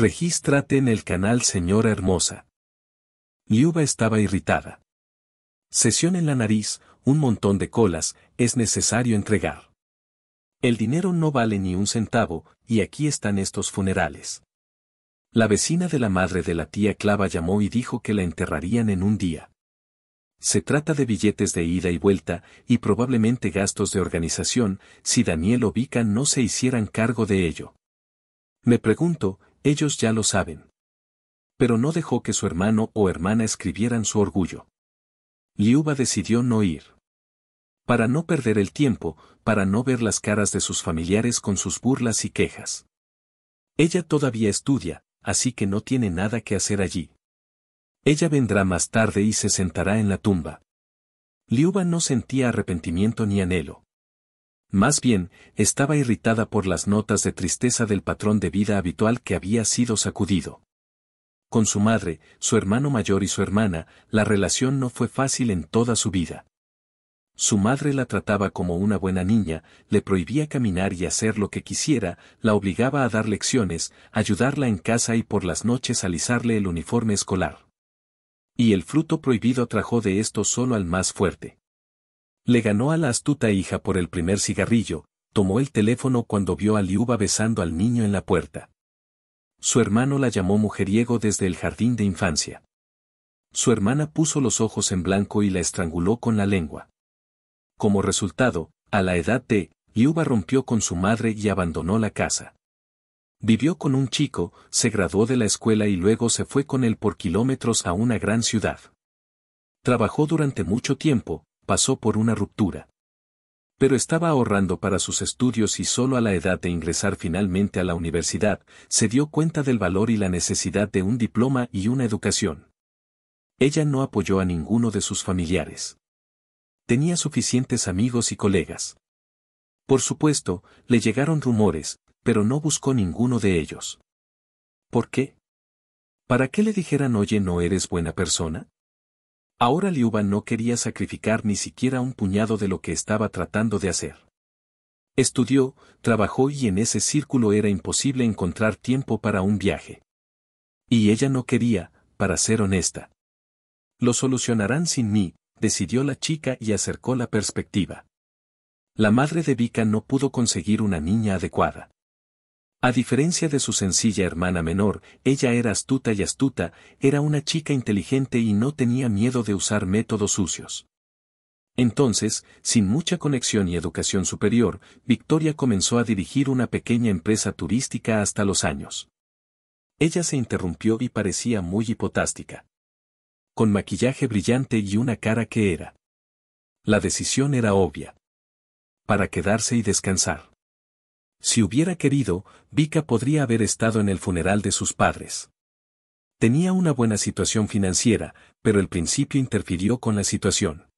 Regístrate en el canal Señora Hermosa. Liuba estaba irritada. Sesión en la nariz, un montón de colas, es necesario entregar. El dinero no vale ni un centavo, y aquí están estos funerales. La vecina de la madre de la tía Clava llamó y dijo que la enterrarían en un día. Se trata de billetes de ida y vuelta, y probablemente gastos de organización, si Daniel o Vika no se hicieran cargo de ello. Me pregunto, ellos ya lo saben. Pero no dejó que su hermano o hermana escribieran su orgullo. Liuba decidió no ir. Para no perder el tiempo, para no ver las caras de sus familiares con sus burlas y quejas. Ella todavía estudia, así que no tiene nada que hacer allí. Ella vendrá más tarde y se sentará en la tumba. Liuba no sentía arrepentimiento ni anhelo. Más bien, estaba irritada por las notas de tristeza del patrón de vida habitual que había sido sacudido. Con su madre, su hermano mayor y su hermana, la relación no fue fácil en toda su vida. Su madre la trataba como una buena niña, le prohibía caminar y hacer lo que quisiera, la obligaba a dar lecciones, ayudarla en casa y por las noches alisarle el uniforme escolar. Y el fruto prohibido trajo de esto solo al más fuerte. Le ganó a la astuta hija por el primer cigarrillo, tomó el teléfono cuando vio a Liuba besando al niño en la puerta. Su hermano la llamó mujeriego desde el jardín de infancia. Su hermana puso los ojos en blanco y la estranguló con la lengua. Como resultado, a la edad de, Liuba rompió con su madre y abandonó la casa. Vivió con un chico, se graduó de la escuela y luego se fue con él por kilómetros a una gran ciudad. Trabajó durante mucho tiempo, pasó por una ruptura. Pero estaba ahorrando para sus estudios y solo a la edad de ingresar finalmente a la universidad, se dio cuenta del valor y la necesidad de un diploma y una educación. Ella no apoyó a ninguno de sus familiares. Tenía suficientes amigos y colegas. Por supuesto, le llegaron rumores, pero no buscó ninguno de ellos. ¿Por qué? ¿Para qué le dijeran oye no eres buena persona? Ahora Liuba no quería sacrificar ni siquiera un puñado de lo que estaba tratando de hacer. Estudió, trabajó y en ese círculo era imposible encontrar tiempo para un viaje. Y ella no quería, para ser honesta. Lo solucionarán sin mí, decidió la chica y acercó la perspectiva. La madre de Vika no pudo conseguir una niña adecuada. A diferencia de su sencilla hermana menor, ella era astuta y astuta, era una chica inteligente y no tenía miedo de usar métodos sucios. Entonces, sin mucha conexión y educación superior, Victoria comenzó a dirigir una pequeña empresa turística hasta los años. Ella se interrumpió y parecía muy hipotástica. Con maquillaje brillante y una cara que era. La decisión era obvia. Para quedarse y descansar. Si hubiera querido, Vika podría haber estado en el funeral de sus padres. Tenía una buena situación financiera, pero el principio interfirió con la situación.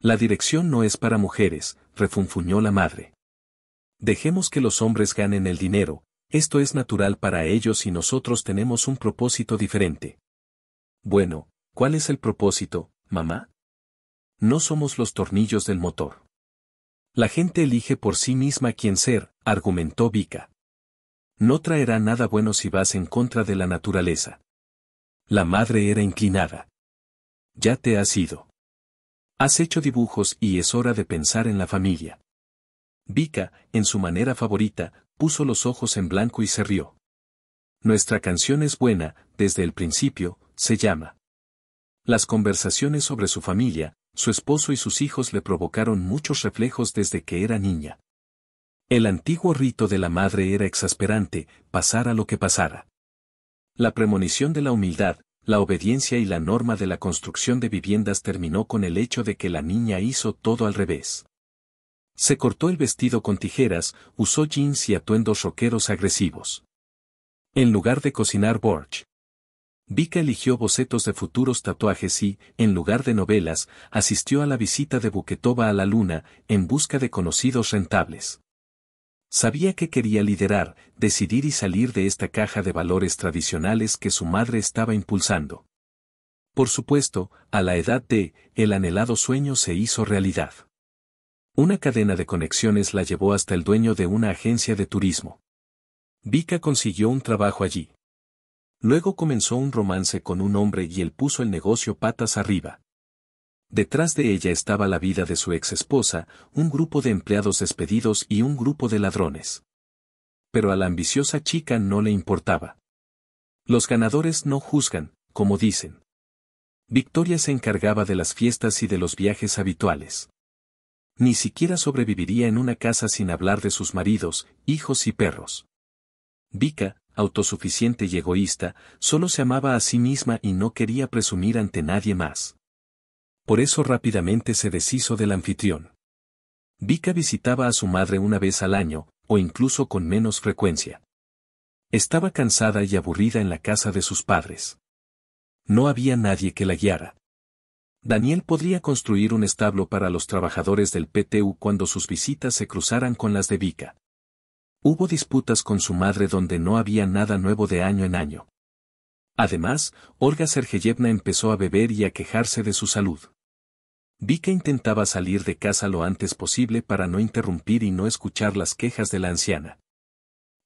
La dirección no es para mujeres, refunfuñó la madre. Dejemos que los hombres ganen el dinero, esto es natural para ellos y nosotros tenemos un propósito diferente. Bueno, ¿cuál es el propósito, mamá? No somos los tornillos del motor. La gente elige por sí misma quién ser, argumentó Vika. No traerá nada bueno si vas en contra de la naturaleza. La madre era inclinada. Ya te has ido. Has hecho dibujos y es hora de pensar en la familia. Vika, en su manera favorita, puso los ojos en blanco y se rió. Nuestra canción es buena, desde el principio, se llama. Las conversaciones sobre su familia, su esposo y sus hijos le provocaron muchos reflejos desde que era niña. El antiguo rito de la madre era exasperante, pasara lo que pasara. La premonición de la humildad, la obediencia y la norma de la construcción de viviendas terminó con el hecho de que la niña hizo todo al revés. Se cortó el vestido con tijeras, usó jeans y atuendos roqueros agresivos. En lugar de cocinar borch, Vika eligió bocetos de futuros tatuajes y, en lugar de novelas, asistió a la visita de Buketova a la luna, en busca de conocidos rentables. Sabía que quería liderar, decidir y salir de esta caja de valores tradicionales que su madre estaba impulsando. Por supuesto, a la edad de, el anhelado sueño se hizo realidad. Una cadena de conexiones la llevó hasta el dueño de una agencia de turismo. Vika consiguió un trabajo allí. Luego comenzó un romance con un hombre y él puso el negocio patas arriba. Detrás de ella estaba la vida de su ex esposa, un grupo de empleados despedidos y un grupo de ladrones. Pero a la ambiciosa chica no le importaba. Los ganadores no juzgan, como dicen. Victoria se encargaba de las fiestas y de los viajes habituales. Ni siquiera sobreviviría en una casa sin hablar de sus maridos, hijos y perros. Vika, autosuficiente y egoísta, solo se amaba a sí misma y no quería presumir ante nadie más por eso rápidamente se deshizo del anfitrión. Vika visitaba a su madre una vez al año, o incluso con menos frecuencia. Estaba cansada y aburrida en la casa de sus padres. No había nadie que la guiara. Daniel podría construir un establo para los trabajadores del PTU cuando sus visitas se cruzaran con las de Vika. Hubo disputas con su madre donde no había nada nuevo de año en año. Además, Olga Sergeyevna empezó a beber y a quejarse de su salud. Vi que intentaba salir de casa lo antes posible para no interrumpir y no escuchar las quejas de la anciana.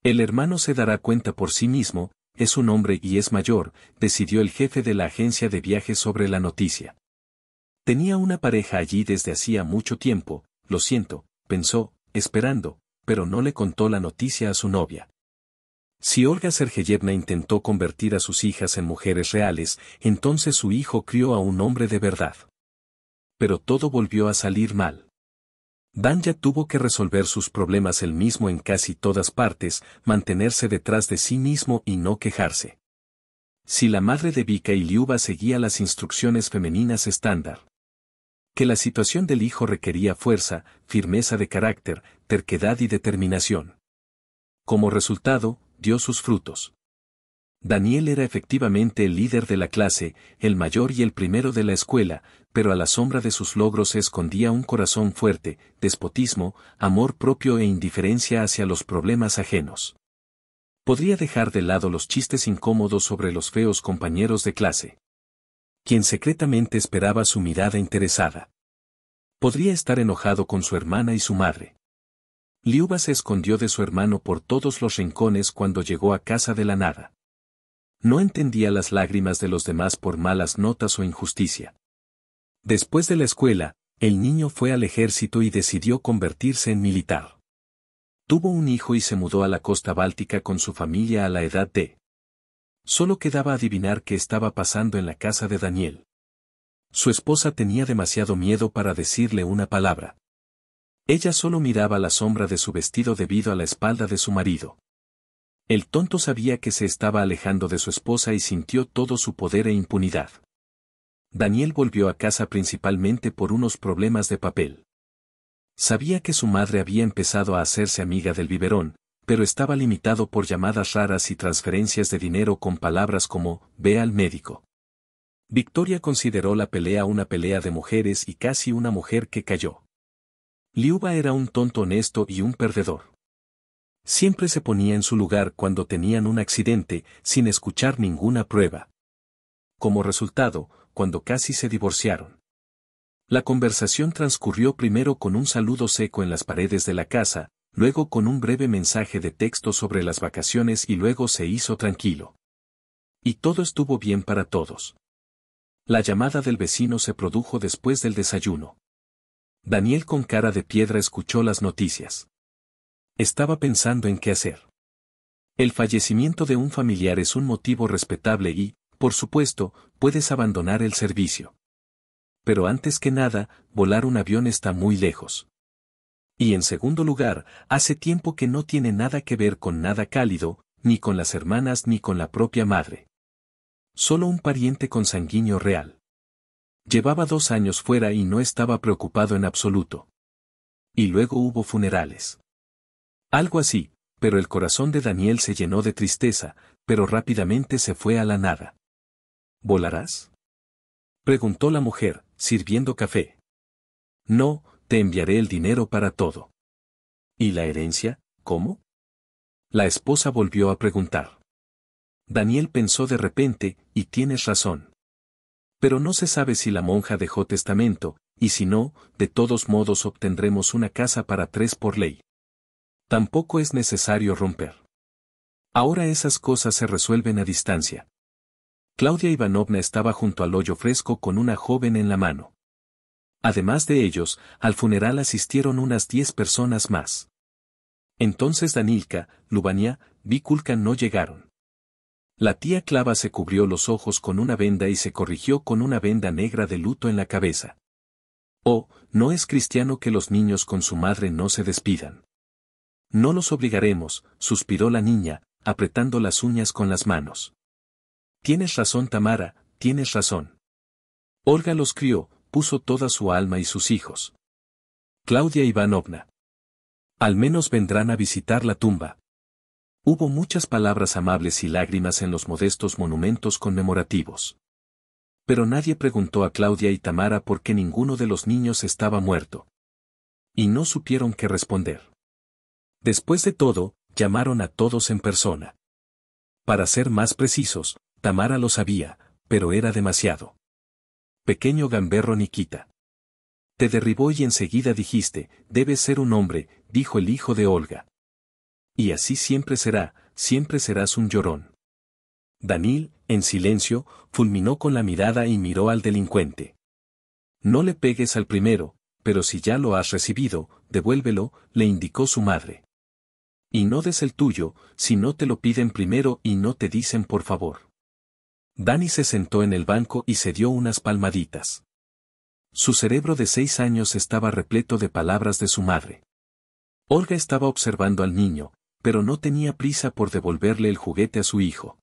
El hermano se dará cuenta por sí mismo, es un hombre y es mayor, decidió el jefe de la agencia de viajes sobre la noticia. Tenía una pareja allí desde hacía mucho tiempo, lo siento, pensó, esperando, pero no le contó la noticia a su novia. Si Olga Sergeyevna intentó convertir a sus hijas en mujeres reales, entonces su hijo crió a un hombre de verdad pero todo volvió a salir mal. ya tuvo que resolver sus problemas él mismo en casi todas partes, mantenerse detrás de sí mismo y no quejarse. Si la madre de Vika y Liuba seguía las instrucciones femeninas estándar, que la situación del hijo requería fuerza, firmeza de carácter, terquedad y determinación. Como resultado, dio sus frutos. Daniel era efectivamente el líder de la clase, el mayor y el primero de la escuela, pero a la sombra de sus logros se escondía un corazón fuerte, despotismo, amor propio e indiferencia hacia los problemas ajenos. Podría dejar de lado los chistes incómodos sobre los feos compañeros de clase. Quien secretamente esperaba su mirada interesada. Podría estar enojado con su hermana y su madre. Liuba se escondió de su hermano por todos los rincones cuando llegó a casa de la nada. No entendía las lágrimas de los demás por malas notas o injusticia. Después de la escuela, el niño fue al ejército y decidió convertirse en militar. Tuvo un hijo y se mudó a la costa báltica con su familia a la edad de... Solo quedaba adivinar qué estaba pasando en la casa de Daniel. Su esposa tenía demasiado miedo para decirle una palabra. Ella solo miraba la sombra de su vestido debido a la espalda de su marido. El tonto sabía que se estaba alejando de su esposa y sintió todo su poder e impunidad. Daniel volvió a casa principalmente por unos problemas de papel. Sabía que su madre había empezado a hacerse amiga del biberón, pero estaba limitado por llamadas raras y transferencias de dinero con palabras como, ve al médico. Victoria consideró la pelea una pelea de mujeres y casi una mujer que cayó. Liuba era un tonto honesto y un perdedor siempre se ponía en su lugar cuando tenían un accidente sin escuchar ninguna prueba. Como resultado, cuando casi se divorciaron. La conversación transcurrió primero con un saludo seco en las paredes de la casa, luego con un breve mensaje de texto sobre las vacaciones y luego se hizo tranquilo. Y todo estuvo bien para todos. La llamada del vecino se produjo después del desayuno. Daniel con cara de piedra escuchó las noticias. Estaba pensando en qué hacer. El fallecimiento de un familiar es un motivo respetable y, por supuesto, puedes abandonar el servicio. Pero antes que nada, volar un avión está muy lejos. Y en segundo lugar, hace tiempo que no tiene nada que ver con nada cálido, ni con las hermanas ni con la propia madre. Solo un pariente consanguíneo real. Llevaba dos años fuera y no estaba preocupado en absoluto. Y luego hubo funerales. Algo así, pero el corazón de Daniel se llenó de tristeza, pero rápidamente se fue a la nada. ¿Volarás? Preguntó la mujer, sirviendo café. No, te enviaré el dinero para todo. ¿Y la herencia, cómo? La esposa volvió a preguntar. Daniel pensó de repente, y tienes razón. Pero no se sabe si la monja dejó testamento, y si no, de todos modos obtendremos una casa para tres por ley. Tampoco es necesario romper. Ahora esas cosas se resuelven a distancia. Claudia Ivanovna estaba junto al hoyo fresco con una joven en la mano. Además de ellos, al funeral asistieron unas diez personas más. Entonces Danilka, Lubania, Vikulka no llegaron. La tía Clava se cubrió los ojos con una venda y se corrigió con una venda negra de luto en la cabeza. Oh, no es cristiano que los niños con su madre no se despidan. No los obligaremos, suspiró la niña, apretando las uñas con las manos. Tienes razón, Tamara, tienes razón. Olga los crió, puso toda su alma y sus hijos. Claudia Ivanovna. Al menos vendrán a visitar la tumba. Hubo muchas palabras amables y lágrimas en los modestos monumentos conmemorativos. Pero nadie preguntó a Claudia y Tamara por qué ninguno de los niños estaba muerto. Y no supieron qué responder. Después de todo, llamaron a todos en persona. Para ser más precisos, Tamara lo sabía, pero era demasiado. Pequeño gamberro Nikita. Te derribó y enseguida dijiste, debes ser un hombre, dijo el hijo de Olga. Y así siempre será, siempre serás un llorón. Danil, en silencio, fulminó con la mirada y miró al delincuente. No le pegues al primero, pero si ya lo has recibido, devuélvelo, le indicó su madre. Y no des el tuyo, si no te lo piden primero y no te dicen por favor. Dani se sentó en el banco y se dio unas palmaditas. Su cerebro de seis años estaba repleto de palabras de su madre. Olga estaba observando al niño, pero no tenía prisa por devolverle el juguete a su hijo.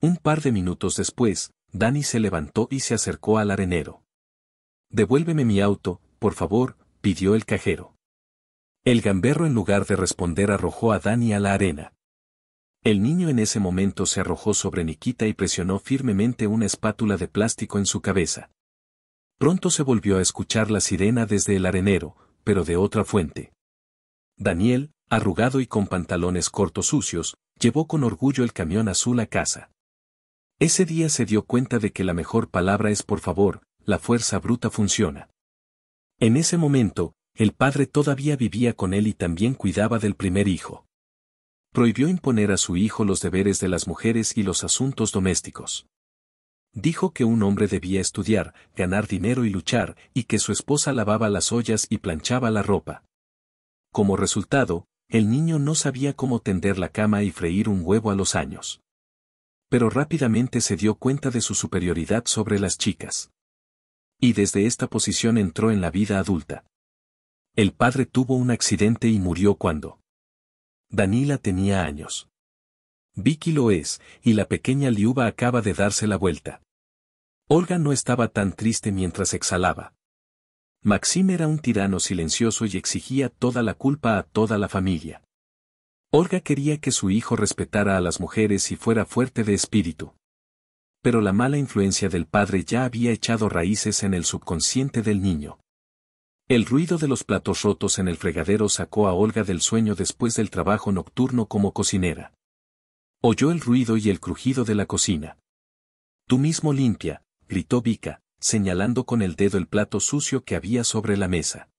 Un par de minutos después, Dani se levantó y se acercó al arenero. Devuélveme mi auto, por favor, pidió el cajero. El gamberro en lugar de responder arrojó a Dani a la arena. El niño en ese momento se arrojó sobre Nikita y presionó firmemente una espátula de plástico en su cabeza. Pronto se volvió a escuchar la sirena desde el arenero, pero de otra fuente. Daniel, arrugado y con pantalones cortos sucios, llevó con orgullo el camión azul a casa. Ese día se dio cuenta de que la mejor palabra es por favor, la fuerza bruta funciona. En ese momento, el padre todavía vivía con él y también cuidaba del primer hijo. Prohibió imponer a su hijo los deberes de las mujeres y los asuntos domésticos. Dijo que un hombre debía estudiar, ganar dinero y luchar, y que su esposa lavaba las ollas y planchaba la ropa. Como resultado, el niño no sabía cómo tender la cama y freír un huevo a los años. Pero rápidamente se dio cuenta de su superioridad sobre las chicas. Y desde esta posición entró en la vida adulta. El padre tuvo un accidente y murió cuando Danila tenía años. Vicky lo es, y la pequeña liuba acaba de darse la vuelta. Olga no estaba tan triste mientras exhalaba. Maxim era un tirano silencioso y exigía toda la culpa a toda la familia. Olga quería que su hijo respetara a las mujeres y fuera fuerte de espíritu. Pero la mala influencia del padre ya había echado raíces en el subconsciente del niño. El ruido de los platos rotos en el fregadero sacó a Olga del sueño después del trabajo nocturno como cocinera. Oyó el ruido y el crujido de la cocina. Tú mismo limpia, gritó Vika, señalando con el dedo el plato sucio que había sobre la mesa.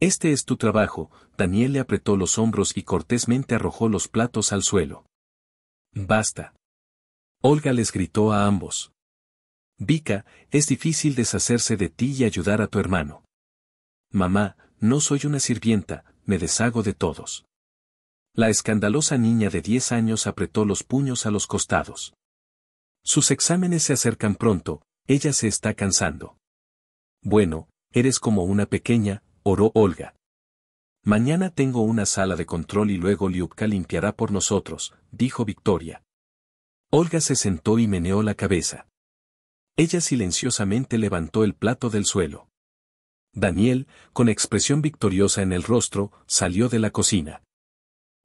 Este es tu trabajo, Daniel le apretó los hombros y cortésmente arrojó los platos al suelo. Basta. Olga les gritó a ambos. Vika, es difícil deshacerse de ti y ayudar a tu hermano. Mamá, no soy una sirvienta, me deshago de todos. La escandalosa niña de 10 años apretó los puños a los costados. Sus exámenes se acercan pronto, ella se está cansando. Bueno, eres como una pequeña, oró Olga. Mañana tengo una sala de control y luego Liubka limpiará por nosotros, dijo Victoria. Olga se sentó y meneó la cabeza. Ella silenciosamente levantó el plato del suelo. Daniel, con expresión victoriosa en el rostro, salió de la cocina.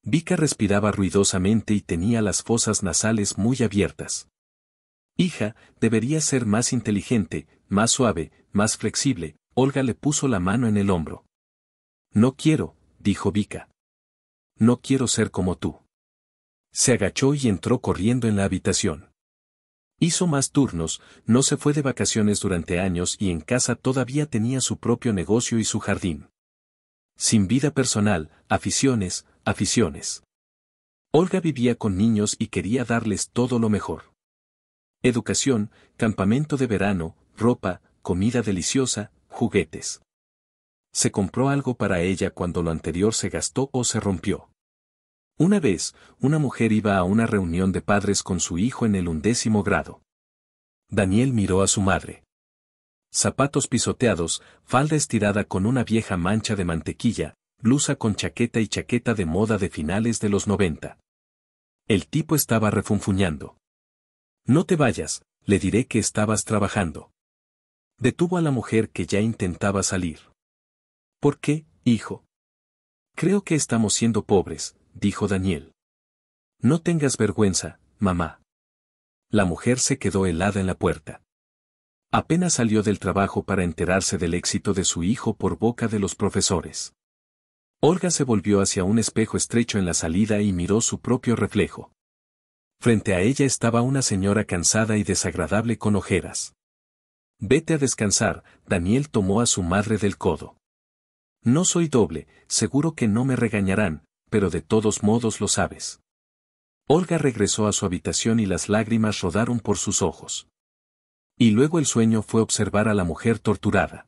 Vika respiraba ruidosamente y tenía las fosas nasales muy abiertas. Hija, debería ser más inteligente, más suave, más flexible, Olga le puso la mano en el hombro. No quiero, dijo Vika. No quiero ser como tú. Se agachó y entró corriendo en la habitación. Hizo más turnos, no se fue de vacaciones durante años y en casa todavía tenía su propio negocio y su jardín. Sin vida personal, aficiones, aficiones. Olga vivía con niños y quería darles todo lo mejor. Educación, campamento de verano, ropa, comida deliciosa, juguetes. Se compró algo para ella cuando lo anterior se gastó o se rompió. Una vez, una mujer iba a una reunión de padres con su hijo en el undécimo grado. Daniel miró a su madre. Zapatos pisoteados, falda estirada con una vieja mancha de mantequilla, blusa con chaqueta y chaqueta de moda de finales de los noventa. El tipo estaba refunfuñando. No te vayas, le diré que estabas trabajando. Detuvo a la mujer que ya intentaba salir. ¿Por qué, hijo? Creo que estamos siendo pobres, dijo Daniel. No tengas vergüenza, mamá. La mujer se quedó helada en la puerta. Apenas salió del trabajo para enterarse del éxito de su hijo por boca de los profesores. Olga se volvió hacia un espejo estrecho en la salida y miró su propio reflejo. Frente a ella estaba una señora cansada y desagradable con ojeras. Vete a descansar, Daniel tomó a su madre del codo. No soy doble, seguro que no me regañarán, pero de todos modos lo sabes. Olga regresó a su habitación y las lágrimas rodaron por sus ojos. Y luego el sueño fue observar a la mujer torturada.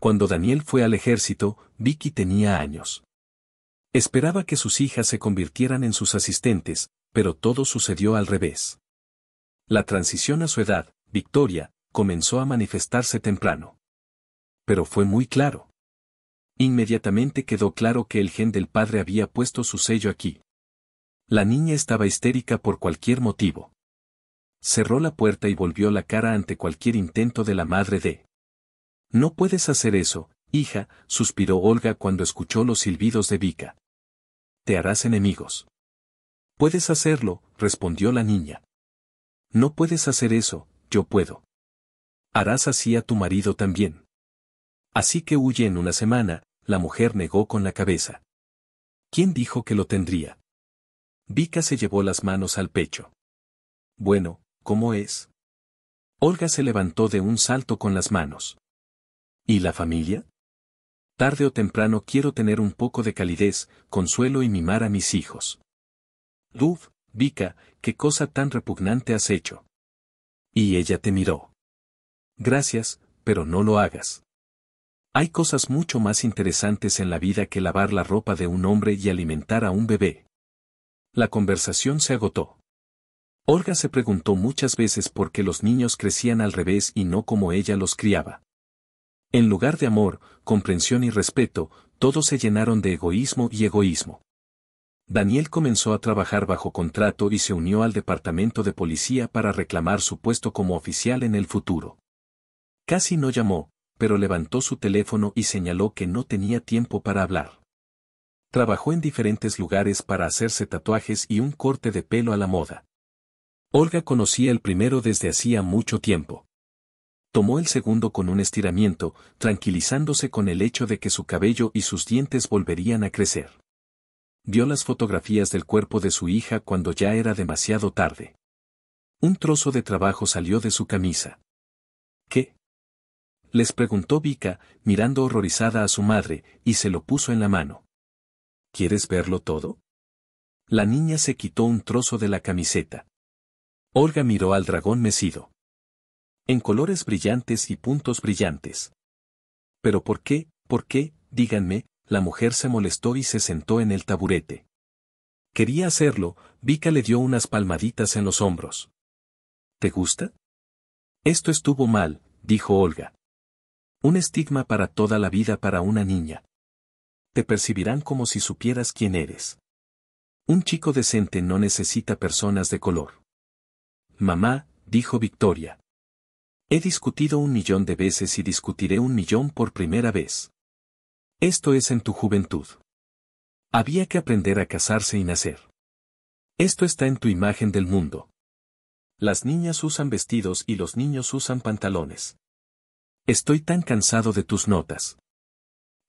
Cuando Daniel fue al ejército, Vicky tenía años. Esperaba que sus hijas se convirtieran en sus asistentes, pero todo sucedió al revés. La transición a su edad, Victoria, comenzó a manifestarse temprano. Pero fue muy claro. Inmediatamente quedó claro que el gen del padre había puesto su sello aquí. La niña estaba histérica por cualquier motivo. Cerró la puerta y volvió la cara ante cualquier intento de la madre de... No puedes hacer eso, hija, suspiró Olga cuando escuchó los silbidos de Vika. Te harás enemigos. Puedes hacerlo, respondió la niña. No puedes hacer eso, yo puedo. Harás así a tu marido también. Así que huye en una semana, la mujer negó con la cabeza. ¿Quién dijo que lo tendría? Vika se llevó las manos al pecho. Bueno, ¿cómo es? Olga se levantó de un salto con las manos. ¿Y la familia? Tarde o temprano quiero tener un poco de calidez, consuelo y mimar a mis hijos. Duf, Vika, qué cosa tan repugnante has hecho. Y ella te miró. Gracias, pero no lo hagas. Hay cosas mucho más interesantes en la vida que lavar la ropa de un hombre y alimentar a un bebé. La conversación se agotó. Olga se preguntó muchas veces por qué los niños crecían al revés y no como ella los criaba. En lugar de amor, comprensión y respeto, todos se llenaron de egoísmo y egoísmo. Daniel comenzó a trabajar bajo contrato y se unió al departamento de policía para reclamar su puesto como oficial en el futuro. Casi no llamó, pero levantó su teléfono y señaló que no tenía tiempo para hablar. Trabajó en diferentes lugares para hacerse tatuajes y un corte de pelo a la moda. Olga conocía el primero desde hacía mucho tiempo. Tomó el segundo con un estiramiento, tranquilizándose con el hecho de que su cabello y sus dientes volverían a crecer. Vio las fotografías del cuerpo de su hija cuando ya era demasiado tarde. Un trozo de trabajo salió de su camisa. ¿Qué? les preguntó Vika, mirando horrorizada a su madre, y se lo puso en la mano. ¿Quieres verlo todo? La niña se quitó un trozo de la camiseta. Olga miró al dragón mecido. En colores brillantes y puntos brillantes. ¿Pero por qué, por qué, díganme? La mujer se molestó y se sentó en el taburete. Quería hacerlo, Vika le dio unas palmaditas en los hombros. ¿Te gusta? Esto estuvo mal, dijo Olga. Un estigma para toda la vida para una niña. Te percibirán como si supieras quién eres. Un chico decente no necesita personas de color. Mamá, dijo Victoria. He discutido un millón de veces y discutiré un millón por primera vez. Esto es en tu juventud. Había que aprender a casarse y nacer. Esto está en tu imagen del mundo. Las niñas usan vestidos y los niños usan pantalones. Estoy tan cansado de tus notas.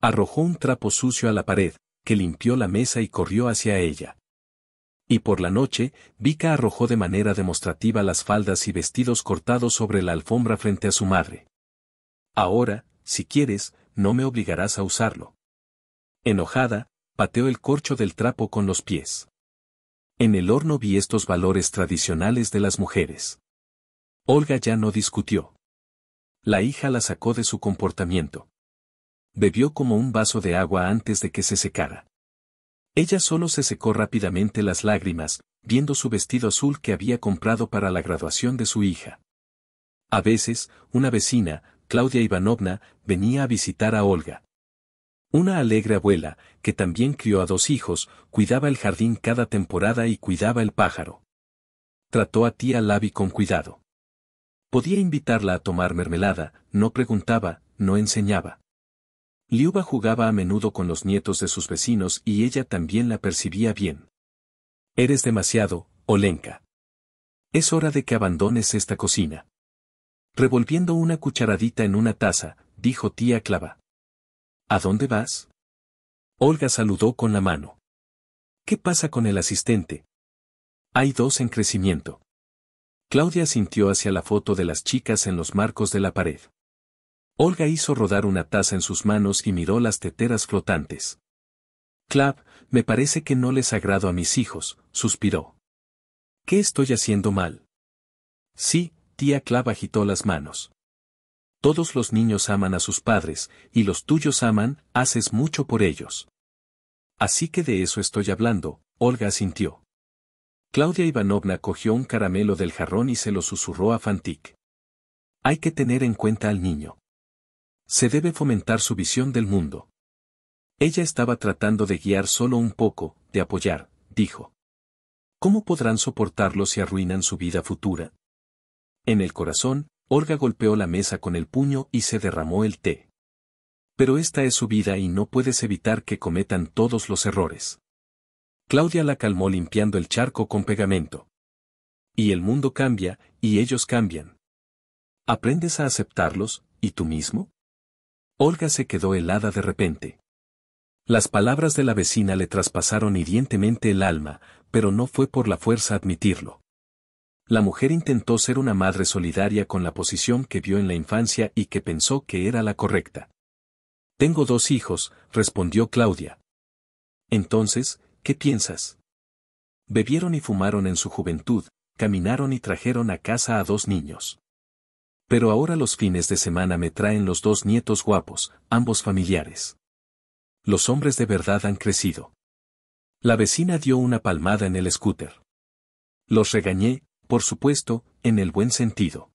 Arrojó un trapo sucio a la pared, que limpió la mesa y corrió hacia ella. Y por la noche, Vika arrojó de manera demostrativa las faldas y vestidos cortados sobre la alfombra frente a su madre. Ahora, si quieres, no me obligarás a usarlo. Enojada, pateó el corcho del trapo con los pies. En el horno vi estos valores tradicionales de las mujeres. Olga ya no discutió. La hija la sacó de su comportamiento. Bebió como un vaso de agua antes de que se secara. Ella solo se secó rápidamente las lágrimas, viendo su vestido azul que había comprado para la graduación de su hija. A veces, una vecina, Claudia Ivanovna, venía a visitar a Olga. Una alegre abuela, que también crió a dos hijos, cuidaba el jardín cada temporada y cuidaba el pájaro. Trató a tía Lavi con cuidado. Podía invitarla a tomar mermelada, no preguntaba, no enseñaba. Liuba jugaba a menudo con los nietos de sus vecinos y ella también la percibía bien. Eres demasiado, Olenka. Es hora de que abandones esta cocina. Revolviendo una cucharadita en una taza, dijo tía Clava. ¿A dónde vas? Olga saludó con la mano. ¿Qué pasa con el asistente? Hay dos en crecimiento. Claudia sintió hacia la foto de las chicas en los marcos de la pared. Olga hizo rodar una taza en sus manos y miró las teteras flotantes. Clav, me parece que no les agrado a mis hijos, suspiró. ¿Qué estoy haciendo mal? Sí, tía Clav agitó las manos. Todos los niños aman a sus padres, y los tuyos aman, haces mucho por ellos. Así que de eso estoy hablando, Olga sintió. Claudia Ivanovna cogió un caramelo del jarrón y se lo susurró a Fantik. Hay que tener en cuenta al niño. Se debe fomentar su visión del mundo. Ella estaba tratando de guiar solo un poco, de apoyar, dijo. ¿Cómo podrán soportarlo si arruinan su vida futura? En el corazón, Olga golpeó la mesa con el puño y se derramó el té. Pero esta es su vida y no puedes evitar que cometan todos los errores. Claudia la calmó limpiando el charco con pegamento. Y el mundo cambia, y ellos cambian. ¿Aprendes a aceptarlos, y tú mismo? Olga se quedó helada de repente. Las palabras de la vecina le traspasaron hirientemente el alma, pero no fue por la fuerza admitirlo. La mujer intentó ser una madre solidaria con la posición que vio en la infancia y que pensó que era la correcta. Tengo dos hijos, respondió Claudia. Entonces, ¿qué piensas? Bebieron y fumaron en su juventud, caminaron y trajeron a casa a dos niños. Pero ahora los fines de semana me traen los dos nietos guapos, ambos familiares. Los hombres de verdad han crecido. La vecina dio una palmada en el scooter. Los regañé, por supuesto, en el buen sentido.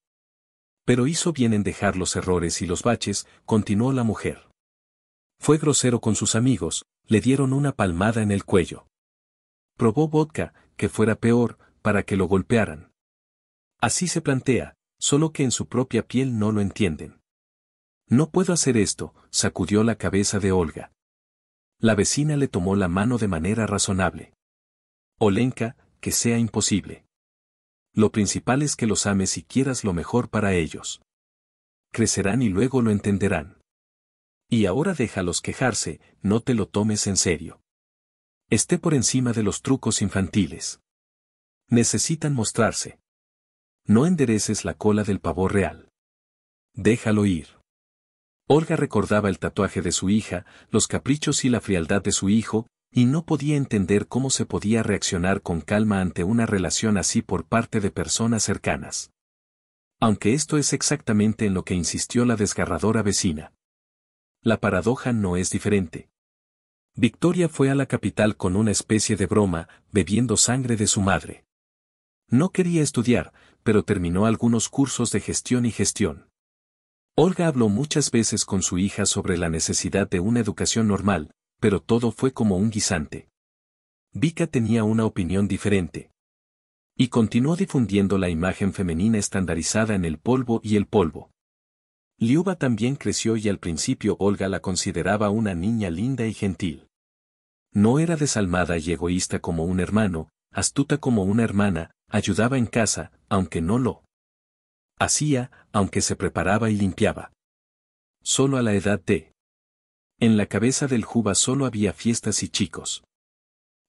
Pero hizo bien en dejar los errores y los baches, continuó la mujer. Fue grosero con sus amigos, le dieron una palmada en el cuello. Probó vodka, que fuera peor, para que lo golpearan. Así se plantea, solo que en su propia piel no lo entienden. No puedo hacer esto, sacudió la cabeza de Olga. La vecina le tomó la mano de manera razonable. Olenka, que sea imposible. Lo principal es que los ames y quieras lo mejor para ellos. Crecerán y luego lo entenderán. Y ahora déjalos quejarse, no te lo tomes en serio. Esté por encima de los trucos infantiles. Necesitan mostrarse. No endereces la cola del pavor real. Déjalo ir. Olga recordaba el tatuaje de su hija, los caprichos y la frialdad de su hijo, y no podía entender cómo se podía reaccionar con calma ante una relación así por parte de personas cercanas. Aunque esto es exactamente en lo que insistió la desgarradora vecina la paradoja no es diferente. Victoria fue a la capital con una especie de broma, bebiendo sangre de su madre. No quería estudiar, pero terminó algunos cursos de gestión y gestión. Olga habló muchas veces con su hija sobre la necesidad de una educación normal, pero todo fue como un guisante. Vika tenía una opinión diferente. Y continuó difundiendo la imagen femenina estandarizada en el polvo y el polvo. Liuba también creció y al principio Olga la consideraba una niña linda y gentil. No era desalmada y egoísta como un hermano, astuta como una hermana, ayudaba en casa, aunque no lo hacía, aunque se preparaba y limpiaba. Solo a la edad de... En la cabeza del Juba solo había fiestas y chicos.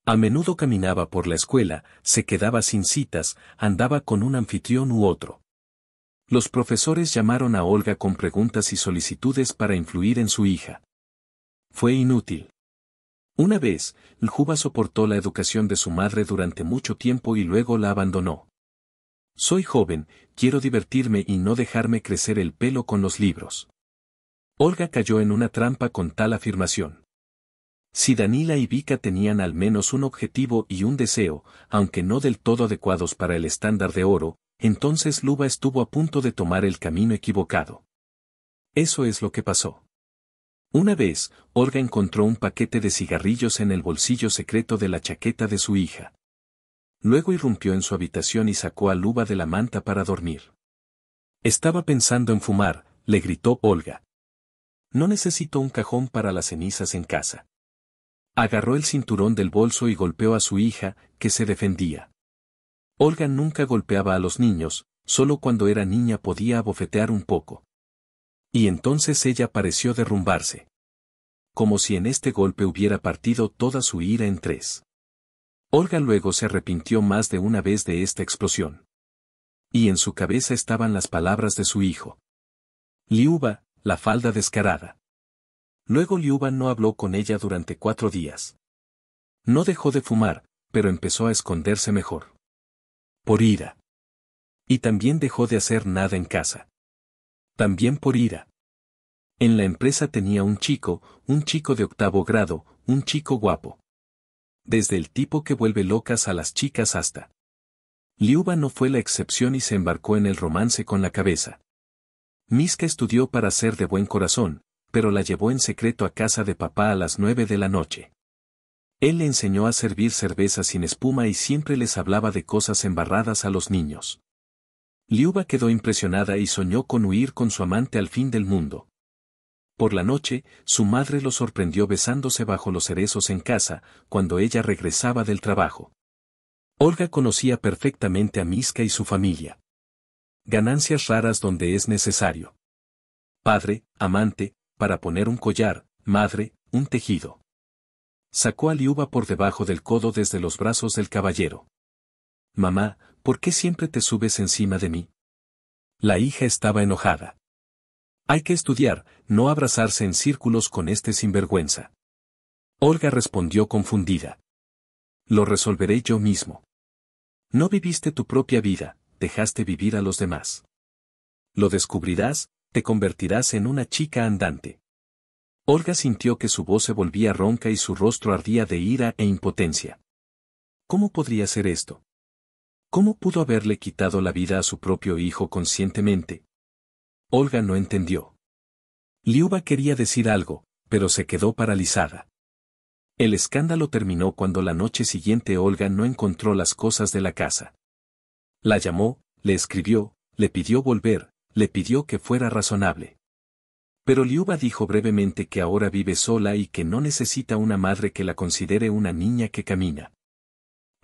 A menudo caminaba por la escuela, se quedaba sin citas, andaba con un anfitrión u otro. Los profesores llamaron a Olga con preguntas y solicitudes para influir en su hija. Fue inútil. Una vez, Ljuba soportó la educación de su madre durante mucho tiempo y luego la abandonó. Soy joven, quiero divertirme y no dejarme crecer el pelo con los libros. Olga cayó en una trampa con tal afirmación. Si Danila y Vika tenían al menos un objetivo y un deseo, aunque no del todo adecuados para el estándar de oro, entonces Luba estuvo a punto de tomar el camino equivocado. Eso es lo que pasó. Una vez, Olga encontró un paquete de cigarrillos en el bolsillo secreto de la chaqueta de su hija. Luego irrumpió en su habitación y sacó a Luba de la manta para dormir. Estaba pensando en fumar, le gritó Olga. No necesito un cajón para las cenizas en casa. Agarró el cinturón del bolso y golpeó a su hija, que se defendía. Olga nunca golpeaba a los niños, solo cuando era niña podía abofetear un poco. Y entonces ella pareció derrumbarse. Como si en este golpe hubiera partido toda su ira en tres. Olga luego se arrepintió más de una vez de esta explosión. Y en su cabeza estaban las palabras de su hijo. Liuba, la falda descarada. Luego Liuba no habló con ella durante cuatro días. No dejó de fumar, pero empezó a esconderse mejor. Por ira. Y también dejó de hacer nada en casa. También por ira. En la empresa tenía un chico, un chico de octavo grado, un chico guapo. Desde el tipo que vuelve locas a las chicas hasta. Liuba no fue la excepción y se embarcó en el romance con la cabeza. Miska estudió para ser de buen corazón, pero la llevó en secreto a casa de papá a las nueve de la noche. Él le enseñó a servir cerveza sin espuma y siempre les hablaba de cosas embarradas a los niños. Liuba quedó impresionada y soñó con huir con su amante al fin del mundo. Por la noche, su madre lo sorprendió besándose bajo los cerezos en casa, cuando ella regresaba del trabajo. Olga conocía perfectamente a Miska y su familia. Ganancias raras donde es necesario. Padre, amante, para poner un collar, madre, un tejido. Sacó a Liuba por debajo del codo desde los brazos del caballero. Mamá, ¿por qué siempre te subes encima de mí? La hija estaba enojada. Hay que estudiar, no abrazarse en círculos con este sinvergüenza. Olga respondió confundida. Lo resolveré yo mismo. No viviste tu propia vida, dejaste vivir a los demás. Lo descubrirás, te convertirás en una chica andante. Olga sintió que su voz se volvía ronca y su rostro ardía de ira e impotencia. ¿Cómo podría ser esto? ¿Cómo pudo haberle quitado la vida a su propio hijo conscientemente? Olga no entendió. Liuba quería decir algo, pero se quedó paralizada. El escándalo terminó cuando la noche siguiente Olga no encontró las cosas de la casa. La llamó, le escribió, le pidió volver, le pidió que fuera razonable. Pero Liuba dijo brevemente que ahora vive sola y que no necesita una madre que la considere una niña que camina.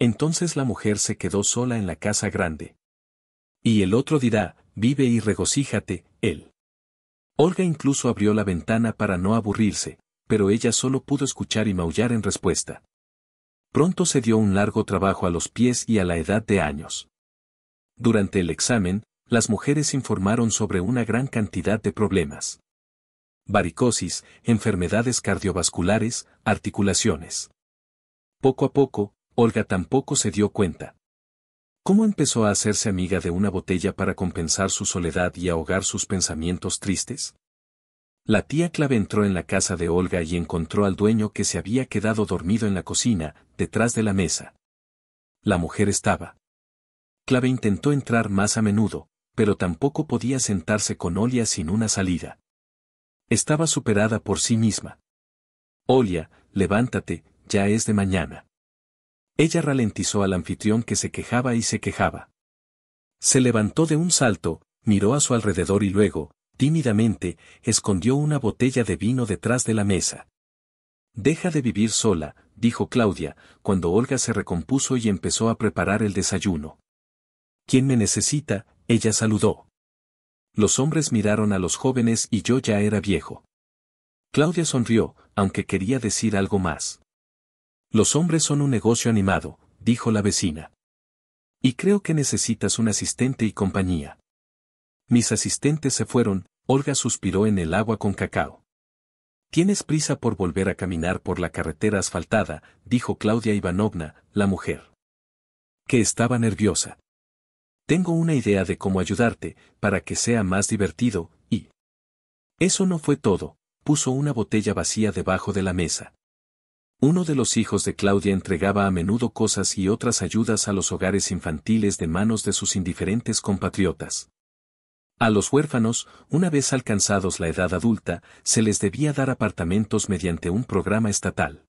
Entonces la mujer se quedó sola en la casa grande. Y el otro dirá, vive y regocíjate, él. Olga incluso abrió la ventana para no aburrirse, pero ella solo pudo escuchar y maullar en respuesta. Pronto se dio un largo trabajo a los pies y a la edad de años. Durante el examen, las mujeres informaron sobre una gran cantidad de problemas varicosis, enfermedades cardiovasculares, articulaciones. Poco a poco, Olga tampoco se dio cuenta. ¿Cómo empezó a hacerse amiga de una botella para compensar su soledad y ahogar sus pensamientos tristes? La tía Clave entró en la casa de Olga y encontró al dueño que se había quedado dormido en la cocina, detrás de la mesa. La mujer estaba. Clave intentó entrar más a menudo, pero tampoco podía sentarse con Olia sin una salida. Estaba superada por sí misma. Olia, levántate, ya es de mañana. Ella ralentizó al anfitrión que se quejaba y se quejaba. Se levantó de un salto, miró a su alrededor y luego, tímidamente, escondió una botella de vino detrás de la mesa. Deja de vivir sola, dijo Claudia, cuando Olga se recompuso y empezó a preparar el desayuno. ¿Quién me necesita? ella saludó. Los hombres miraron a los jóvenes y yo ya era viejo. Claudia sonrió, aunque quería decir algo más. Los hombres son un negocio animado, dijo la vecina. Y creo que necesitas un asistente y compañía. Mis asistentes se fueron, Olga suspiró en el agua con cacao. Tienes prisa por volver a caminar por la carretera asfaltada, dijo Claudia Ivanovna, la mujer. Que estaba nerviosa tengo una idea de cómo ayudarte, para que sea más divertido, y... Eso no fue todo, puso una botella vacía debajo de la mesa. Uno de los hijos de Claudia entregaba a menudo cosas y otras ayudas a los hogares infantiles de manos de sus indiferentes compatriotas. A los huérfanos, una vez alcanzados la edad adulta, se les debía dar apartamentos mediante un programa estatal.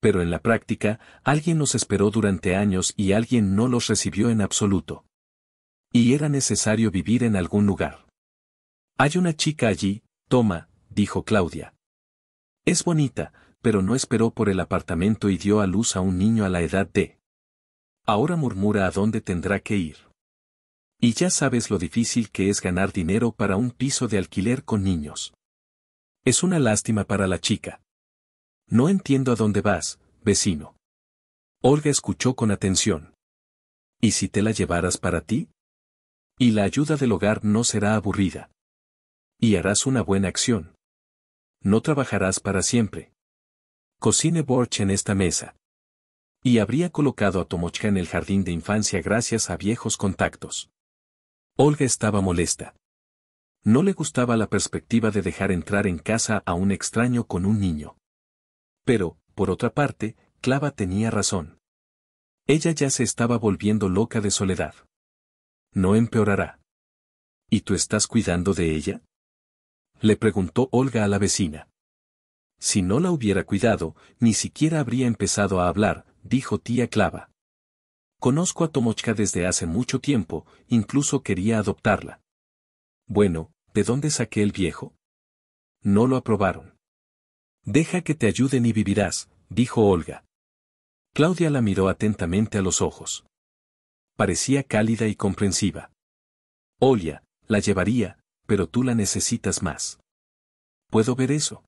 Pero en la práctica, alguien los esperó durante años y alguien no los recibió en absoluto. Y era necesario vivir en algún lugar. Hay una chica allí, toma, dijo Claudia. Es bonita, pero no esperó por el apartamento y dio a luz a un niño a la edad de. Ahora murmura a dónde tendrá que ir. Y ya sabes lo difícil que es ganar dinero para un piso de alquiler con niños. Es una lástima para la chica. No entiendo a dónde vas, vecino. Olga escuchó con atención. ¿Y si te la llevaras para ti? Y la ayuda del hogar no será aburrida. Y harás una buena acción. No trabajarás para siempre. Cocine borch en esta mesa. Y habría colocado a Tomochka en el jardín de infancia gracias a viejos contactos. Olga estaba molesta. No le gustaba la perspectiva de dejar entrar en casa a un extraño con un niño. Pero, por otra parte, Clava tenía razón. Ella ya se estaba volviendo loca de soledad no empeorará. ¿Y tú estás cuidando de ella? Le preguntó Olga a la vecina. Si no la hubiera cuidado, ni siquiera habría empezado a hablar, dijo tía Clava. Conozco a Tomochka desde hace mucho tiempo, incluso quería adoptarla. Bueno, ¿de dónde saqué el viejo? No lo aprobaron. Deja que te ayuden y vivirás, dijo Olga. Claudia la miró atentamente a los ojos parecía cálida y comprensiva. Olia, la llevaría, pero tú la necesitas más. ¿Puedo ver eso?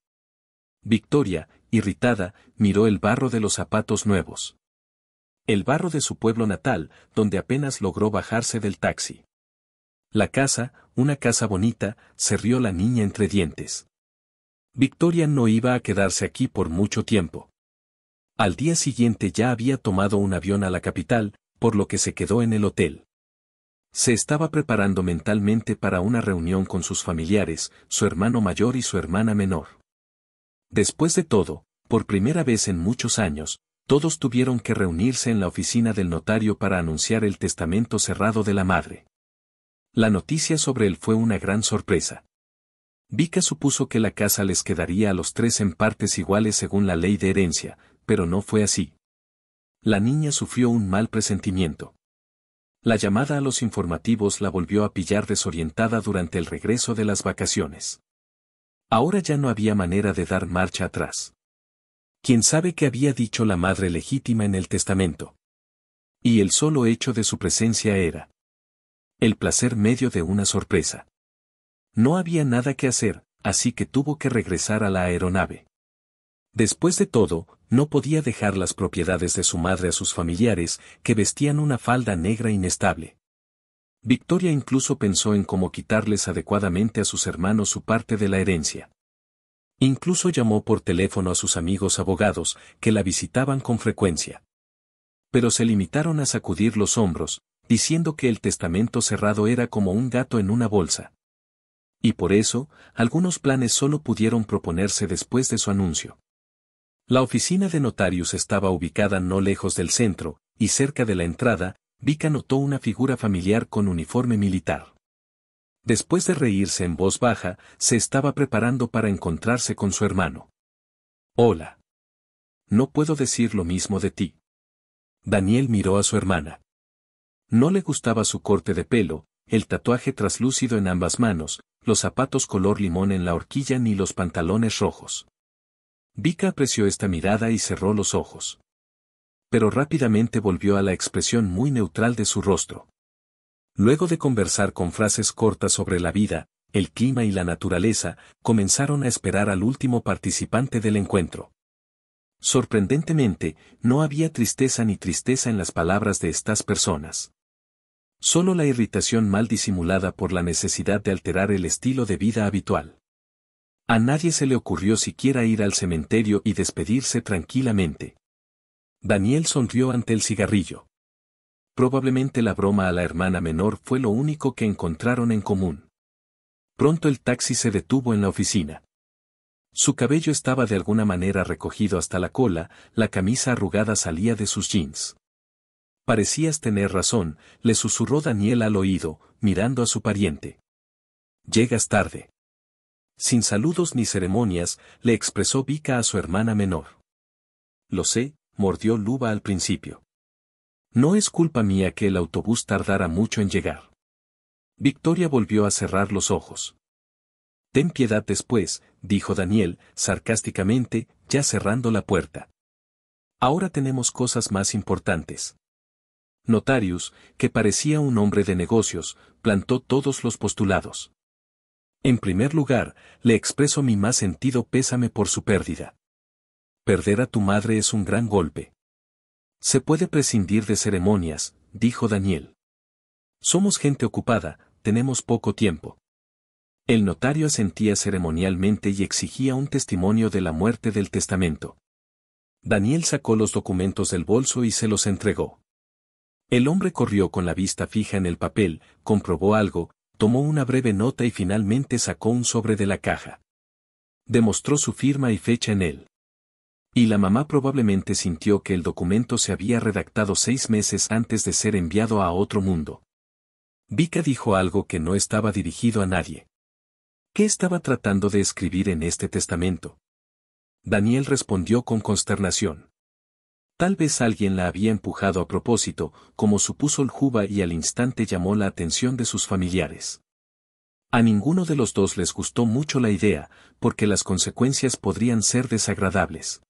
Victoria, irritada, miró el barro de los zapatos nuevos. El barro de su pueblo natal, donde apenas logró bajarse del taxi. La casa, una casa bonita, se rió la niña entre dientes. Victoria no iba a quedarse aquí por mucho tiempo. Al día siguiente ya había tomado un avión a la capital, por lo que se quedó en el hotel. Se estaba preparando mentalmente para una reunión con sus familiares, su hermano mayor y su hermana menor. Después de todo, por primera vez en muchos años, todos tuvieron que reunirse en la oficina del notario para anunciar el testamento cerrado de la madre. La noticia sobre él fue una gran sorpresa. Vika supuso que la casa les quedaría a los tres en partes iguales según la ley de herencia, pero no fue así. La niña sufrió un mal presentimiento. La llamada a los informativos la volvió a pillar desorientada durante el regreso de las vacaciones. Ahora ya no había manera de dar marcha atrás. ¿Quién sabe qué había dicho la madre legítima en el testamento? Y el solo hecho de su presencia era el placer medio de una sorpresa. No había nada que hacer, así que tuvo que regresar a la aeronave. Después de todo, no podía dejar las propiedades de su madre a sus familiares, que vestían una falda negra inestable. Victoria incluso pensó en cómo quitarles adecuadamente a sus hermanos su parte de la herencia. Incluso llamó por teléfono a sus amigos abogados, que la visitaban con frecuencia. Pero se limitaron a sacudir los hombros, diciendo que el testamento cerrado era como un gato en una bolsa. Y por eso, algunos planes solo pudieron proponerse después de su anuncio. La oficina de notarios estaba ubicada no lejos del centro, y cerca de la entrada, Vika notó una figura familiar con uniforme militar. Después de reírse en voz baja, se estaba preparando para encontrarse con su hermano. Hola. No puedo decir lo mismo de ti. Daniel miró a su hermana. No le gustaba su corte de pelo, el tatuaje traslúcido en ambas manos, los zapatos color limón en la horquilla ni los pantalones rojos. Vika apreció esta mirada y cerró los ojos. Pero rápidamente volvió a la expresión muy neutral de su rostro. Luego de conversar con frases cortas sobre la vida, el clima y la naturaleza, comenzaron a esperar al último participante del encuentro. Sorprendentemente, no había tristeza ni tristeza en las palabras de estas personas. Solo la irritación mal disimulada por la necesidad de alterar el estilo de vida habitual. A nadie se le ocurrió siquiera ir al cementerio y despedirse tranquilamente. Daniel sonrió ante el cigarrillo. Probablemente la broma a la hermana menor fue lo único que encontraron en común. Pronto el taxi se detuvo en la oficina. Su cabello estaba de alguna manera recogido hasta la cola, la camisa arrugada salía de sus jeans. Parecías tener razón, le susurró Daniel al oído, mirando a su pariente. Llegas tarde. Sin saludos ni ceremonias, le expresó vica a su hermana menor. Lo sé, mordió Luba al principio. No es culpa mía que el autobús tardara mucho en llegar. Victoria volvió a cerrar los ojos. Ten piedad después, dijo Daniel, sarcásticamente, ya cerrando la puerta. Ahora tenemos cosas más importantes. Notarius, que parecía un hombre de negocios, plantó todos los postulados. En primer lugar, le expreso mi más sentido pésame por su pérdida. Perder a tu madre es un gran golpe. Se puede prescindir de ceremonias, dijo Daniel. Somos gente ocupada, tenemos poco tiempo. El notario asentía ceremonialmente y exigía un testimonio de la muerte del testamento. Daniel sacó los documentos del bolso y se los entregó. El hombre corrió con la vista fija en el papel, comprobó algo, tomó una breve nota y finalmente sacó un sobre de la caja. Demostró su firma y fecha en él. Y la mamá probablemente sintió que el documento se había redactado seis meses antes de ser enviado a otro mundo. Vika dijo algo que no estaba dirigido a nadie. ¿Qué estaba tratando de escribir en este testamento? Daniel respondió con consternación. Tal vez alguien la había empujado a propósito, como supuso el Juba y al instante llamó la atención de sus familiares. A ninguno de los dos les gustó mucho la idea, porque las consecuencias podrían ser desagradables.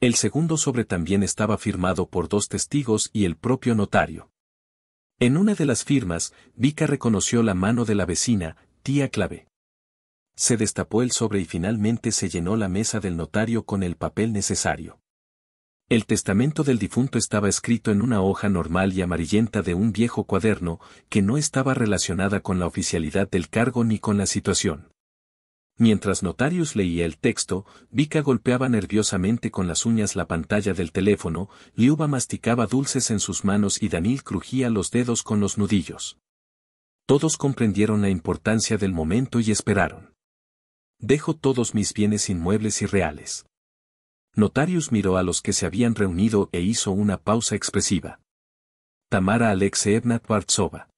El segundo sobre también estaba firmado por dos testigos y el propio notario. En una de las firmas, Vika reconoció la mano de la vecina, tía Clave. Se destapó el sobre y finalmente se llenó la mesa del notario con el papel necesario. El testamento del difunto estaba escrito en una hoja normal y amarillenta de un viejo cuaderno, que no estaba relacionada con la oficialidad del cargo ni con la situación. Mientras Notarius leía el texto, Vika golpeaba nerviosamente con las uñas la pantalla del teléfono, Liuba masticaba dulces en sus manos y Danil crujía los dedos con los nudillos. Todos comprendieron la importancia del momento y esperaron. Dejo todos mis bienes inmuebles y reales. Notarius miró a los que se habían reunido e hizo una pausa expresiva. Tamara Alexeevna Tvartsova.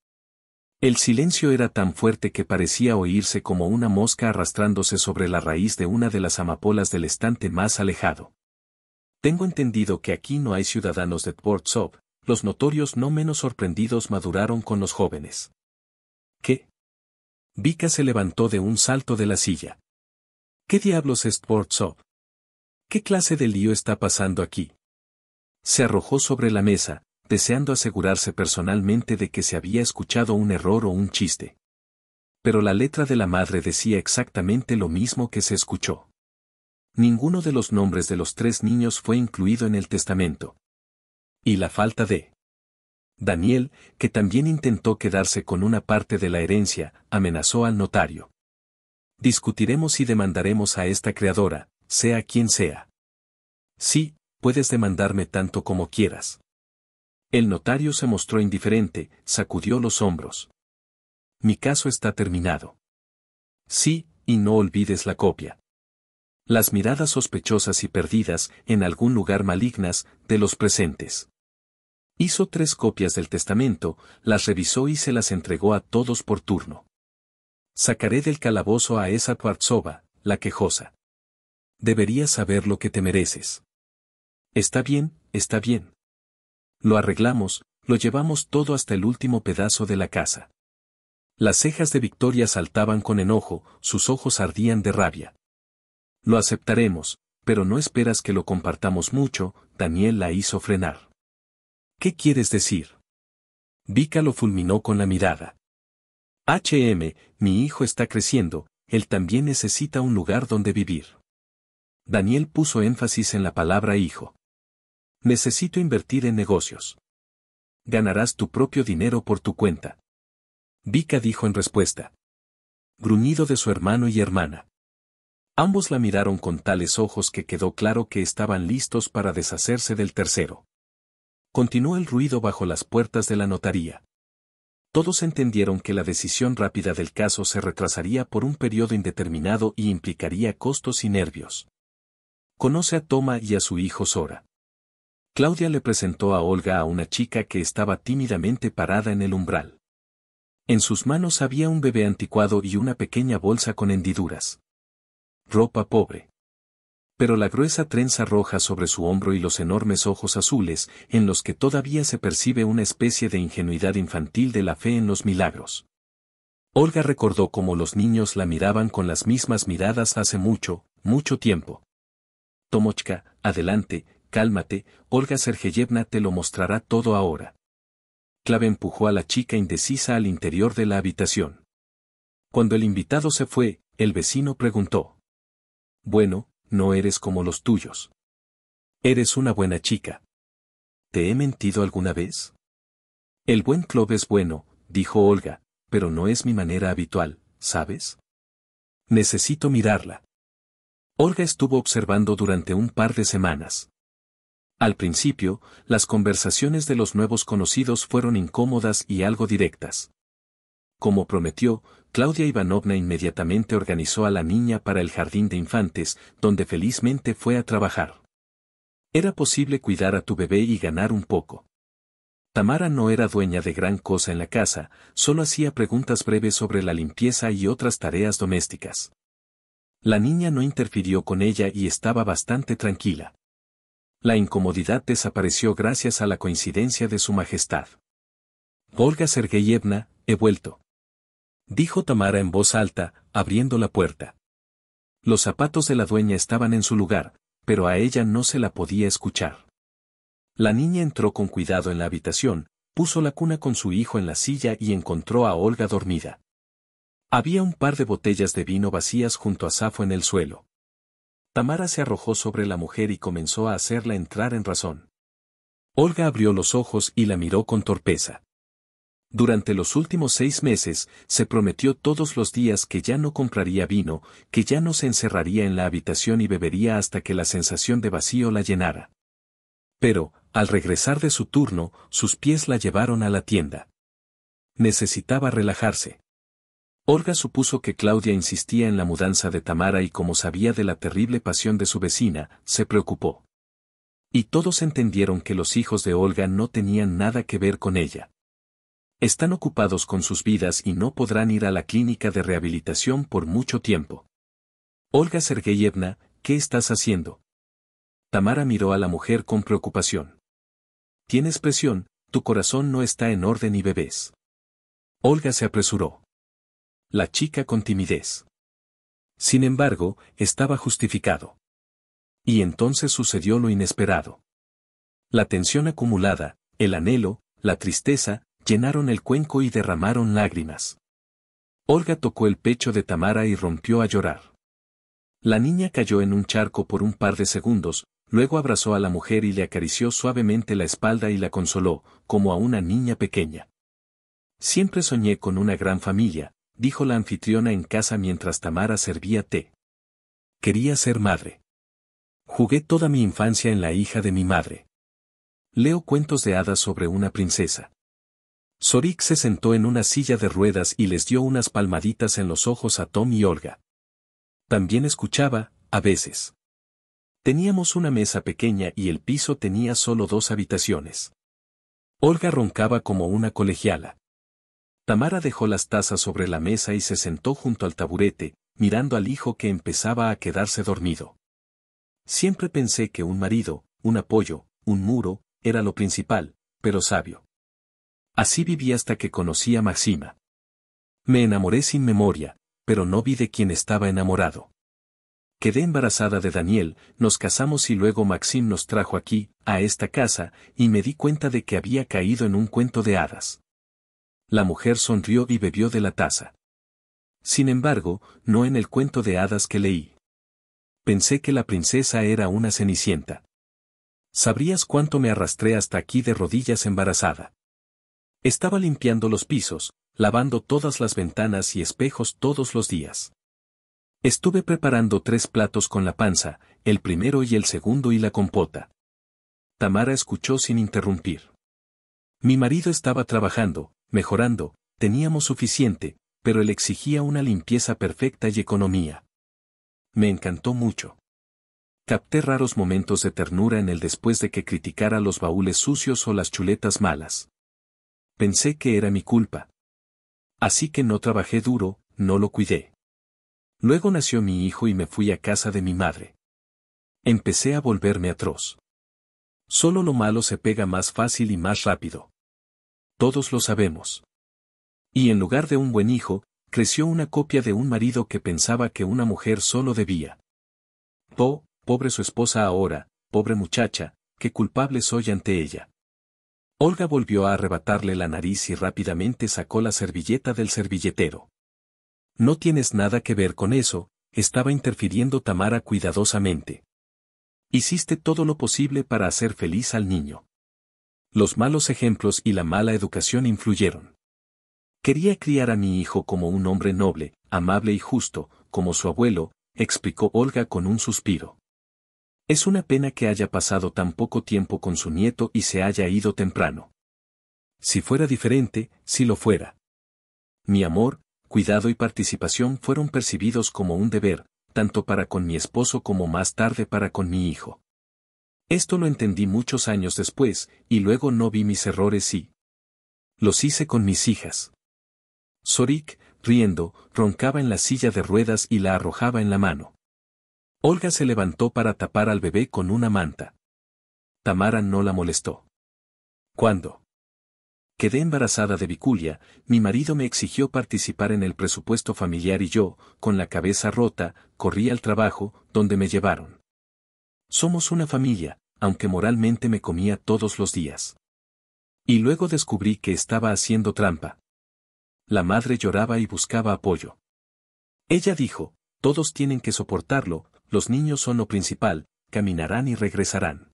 El silencio era tan fuerte que parecía oírse como una mosca arrastrándose sobre la raíz de una de las amapolas del estante más alejado. Tengo entendido que aquí no hay ciudadanos de Tvartsov. los notorios no menos sorprendidos maduraron con los jóvenes. ¿Qué? Vika se levantó de un salto de la silla. ¿Qué diablos es Tvartsov? ¿Qué clase de lío está pasando aquí? Se arrojó sobre la mesa, deseando asegurarse personalmente de que se había escuchado un error o un chiste. Pero la letra de la madre decía exactamente lo mismo que se escuchó. Ninguno de los nombres de los tres niños fue incluido en el testamento. Y la falta de Daniel, que también intentó quedarse con una parte de la herencia, amenazó al notario. Discutiremos y demandaremos a esta creadora, sea quien sea. Sí, puedes demandarme tanto como quieras. El notario se mostró indiferente, sacudió los hombros. Mi caso está terminado. Sí, y no olvides la copia. Las miradas sospechosas y perdidas, en algún lugar malignas, de los presentes. Hizo tres copias del testamento, las revisó y se las entregó a todos por turno. Sacaré del calabozo a esa tuarzoba, la quejosa deberías saber lo que te mereces. Está bien, está bien. Lo arreglamos, lo llevamos todo hasta el último pedazo de la casa. Las cejas de Victoria saltaban con enojo, sus ojos ardían de rabia. Lo aceptaremos, pero no esperas que lo compartamos mucho, Daniel la hizo frenar. ¿Qué quieres decir? Vika lo fulminó con la mirada. HM, mi hijo está creciendo, él también necesita un lugar donde vivir. Daniel puso énfasis en la palabra hijo. Necesito invertir en negocios. Ganarás tu propio dinero por tu cuenta. Vika dijo en respuesta. Gruñido de su hermano y hermana. Ambos la miraron con tales ojos que quedó claro que estaban listos para deshacerse del tercero. Continuó el ruido bajo las puertas de la notaría. Todos entendieron que la decisión rápida del caso se retrasaría por un periodo indeterminado y implicaría costos y nervios conoce a Toma y a su hijo Sora. Claudia le presentó a Olga a una chica que estaba tímidamente parada en el umbral. En sus manos había un bebé anticuado y una pequeña bolsa con hendiduras. Ropa pobre. Pero la gruesa trenza roja sobre su hombro y los enormes ojos azules, en los que todavía se percibe una especie de ingenuidad infantil de la fe en los milagros. Olga recordó cómo los niños la miraban con las mismas miradas hace mucho, mucho tiempo. Tomochka, adelante, cálmate, Olga Sergeyevna te lo mostrará todo ahora. Clave empujó a la chica indecisa al interior de la habitación. Cuando el invitado se fue, el vecino preguntó. Bueno, no eres como los tuyos. Eres una buena chica. ¿Te he mentido alguna vez? El buen club es bueno, dijo Olga, pero no es mi manera habitual, ¿sabes? Necesito mirarla. Olga estuvo observando durante un par de semanas. Al principio, las conversaciones de los nuevos conocidos fueron incómodas y algo directas. Como prometió, Claudia Ivanovna inmediatamente organizó a la niña para el jardín de infantes, donde felizmente fue a trabajar. Era posible cuidar a tu bebé y ganar un poco. Tamara no era dueña de gran cosa en la casa, solo hacía preguntas breves sobre la limpieza y otras tareas domésticas. La niña no interfirió con ella y estaba bastante tranquila. La incomodidad desapareció gracias a la coincidencia de su majestad. Olga Sergeyevna, he vuelto. Dijo Tamara en voz alta, abriendo la puerta. Los zapatos de la dueña estaban en su lugar, pero a ella no se la podía escuchar. La niña entró con cuidado en la habitación, puso la cuna con su hijo en la silla y encontró a Olga dormida. Había un par de botellas de vino vacías junto a Safo en el suelo. Tamara se arrojó sobre la mujer y comenzó a hacerla entrar en razón. Olga abrió los ojos y la miró con torpeza. Durante los últimos seis meses, se prometió todos los días que ya no compraría vino, que ya no se encerraría en la habitación y bebería hasta que la sensación de vacío la llenara. Pero, al regresar de su turno, sus pies la llevaron a la tienda. Necesitaba relajarse. Olga supuso que Claudia insistía en la mudanza de Tamara y como sabía de la terrible pasión de su vecina, se preocupó. Y todos entendieron que los hijos de Olga no tenían nada que ver con ella. Están ocupados con sus vidas y no podrán ir a la clínica de rehabilitación por mucho tiempo. Olga Sergeyevna, ¿qué estás haciendo? Tamara miró a la mujer con preocupación. Tienes presión, tu corazón no está en orden y bebés. Olga se apresuró. La chica con timidez. Sin embargo, estaba justificado. Y entonces sucedió lo inesperado. La tensión acumulada, el anhelo, la tristeza, llenaron el cuenco y derramaron lágrimas. Olga tocó el pecho de Tamara y rompió a llorar. La niña cayó en un charco por un par de segundos, luego abrazó a la mujer y le acarició suavemente la espalda y la consoló, como a una niña pequeña. Siempre soñé con una gran familia, dijo la anfitriona en casa mientras Tamara servía té. Quería ser madre. Jugué toda mi infancia en la hija de mi madre. Leo cuentos de hadas sobre una princesa. Zorik se sentó en una silla de ruedas y les dio unas palmaditas en los ojos a Tom y Olga. También escuchaba, a veces. Teníamos una mesa pequeña y el piso tenía solo dos habitaciones. Olga roncaba como una colegiala. Tamara dejó las tazas sobre la mesa y se sentó junto al taburete, mirando al hijo que empezaba a quedarse dormido. Siempre pensé que un marido, un apoyo, un muro, era lo principal, pero sabio. Así viví hasta que conocí a Maxima. Me enamoré sin memoria, pero no vi de quién estaba enamorado. Quedé embarazada de Daniel, nos casamos y luego Maxim nos trajo aquí, a esta casa, y me di cuenta de que había caído en un cuento de hadas. La mujer sonrió y bebió de la taza. Sin embargo, no en el cuento de hadas que leí. Pensé que la princesa era una cenicienta. ¿Sabrías cuánto me arrastré hasta aquí de rodillas embarazada? Estaba limpiando los pisos, lavando todas las ventanas y espejos todos los días. Estuve preparando tres platos con la panza, el primero y el segundo y la compota. Tamara escuchó sin interrumpir. Mi marido estaba trabajando, Mejorando, teníamos suficiente, pero él exigía una limpieza perfecta y economía. Me encantó mucho. Capté raros momentos de ternura en el después de que criticara los baúles sucios o las chuletas malas. Pensé que era mi culpa. Así que no trabajé duro, no lo cuidé. Luego nació mi hijo y me fui a casa de mi madre. Empecé a volverme atroz. Solo lo malo se pega más fácil y más rápido todos lo sabemos. Y en lugar de un buen hijo, creció una copia de un marido que pensaba que una mujer solo debía. Po, pobre su esposa ahora, pobre muchacha, qué culpable soy ante ella. Olga volvió a arrebatarle la nariz y rápidamente sacó la servilleta del servilletero. No tienes nada que ver con eso, estaba interfiriendo Tamara cuidadosamente. Hiciste todo lo posible para hacer feliz al niño los malos ejemplos y la mala educación influyeron. Quería criar a mi hijo como un hombre noble, amable y justo, como su abuelo, explicó Olga con un suspiro. Es una pena que haya pasado tan poco tiempo con su nieto y se haya ido temprano. Si fuera diferente, si lo fuera. Mi amor, cuidado y participación fueron percibidos como un deber, tanto para con mi esposo como más tarde para con mi hijo. Esto lo entendí muchos años después, y luego no vi mis errores y los hice con mis hijas. Zorik, riendo, roncaba en la silla de ruedas y la arrojaba en la mano. Olga se levantó para tapar al bebé con una manta. Tamara no la molestó. ¿Cuándo? quedé embarazada de Viculia, mi marido me exigió participar en el presupuesto familiar y yo, con la cabeza rota, corrí al trabajo, donde me llevaron. Somos una familia, aunque moralmente me comía todos los días. Y luego descubrí que estaba haciendo trampa. La madre lloraba y buscaba apoyo. Ella dijo, todos tienen que soportarlo, los niños son lo principal, caminarán y regresarán.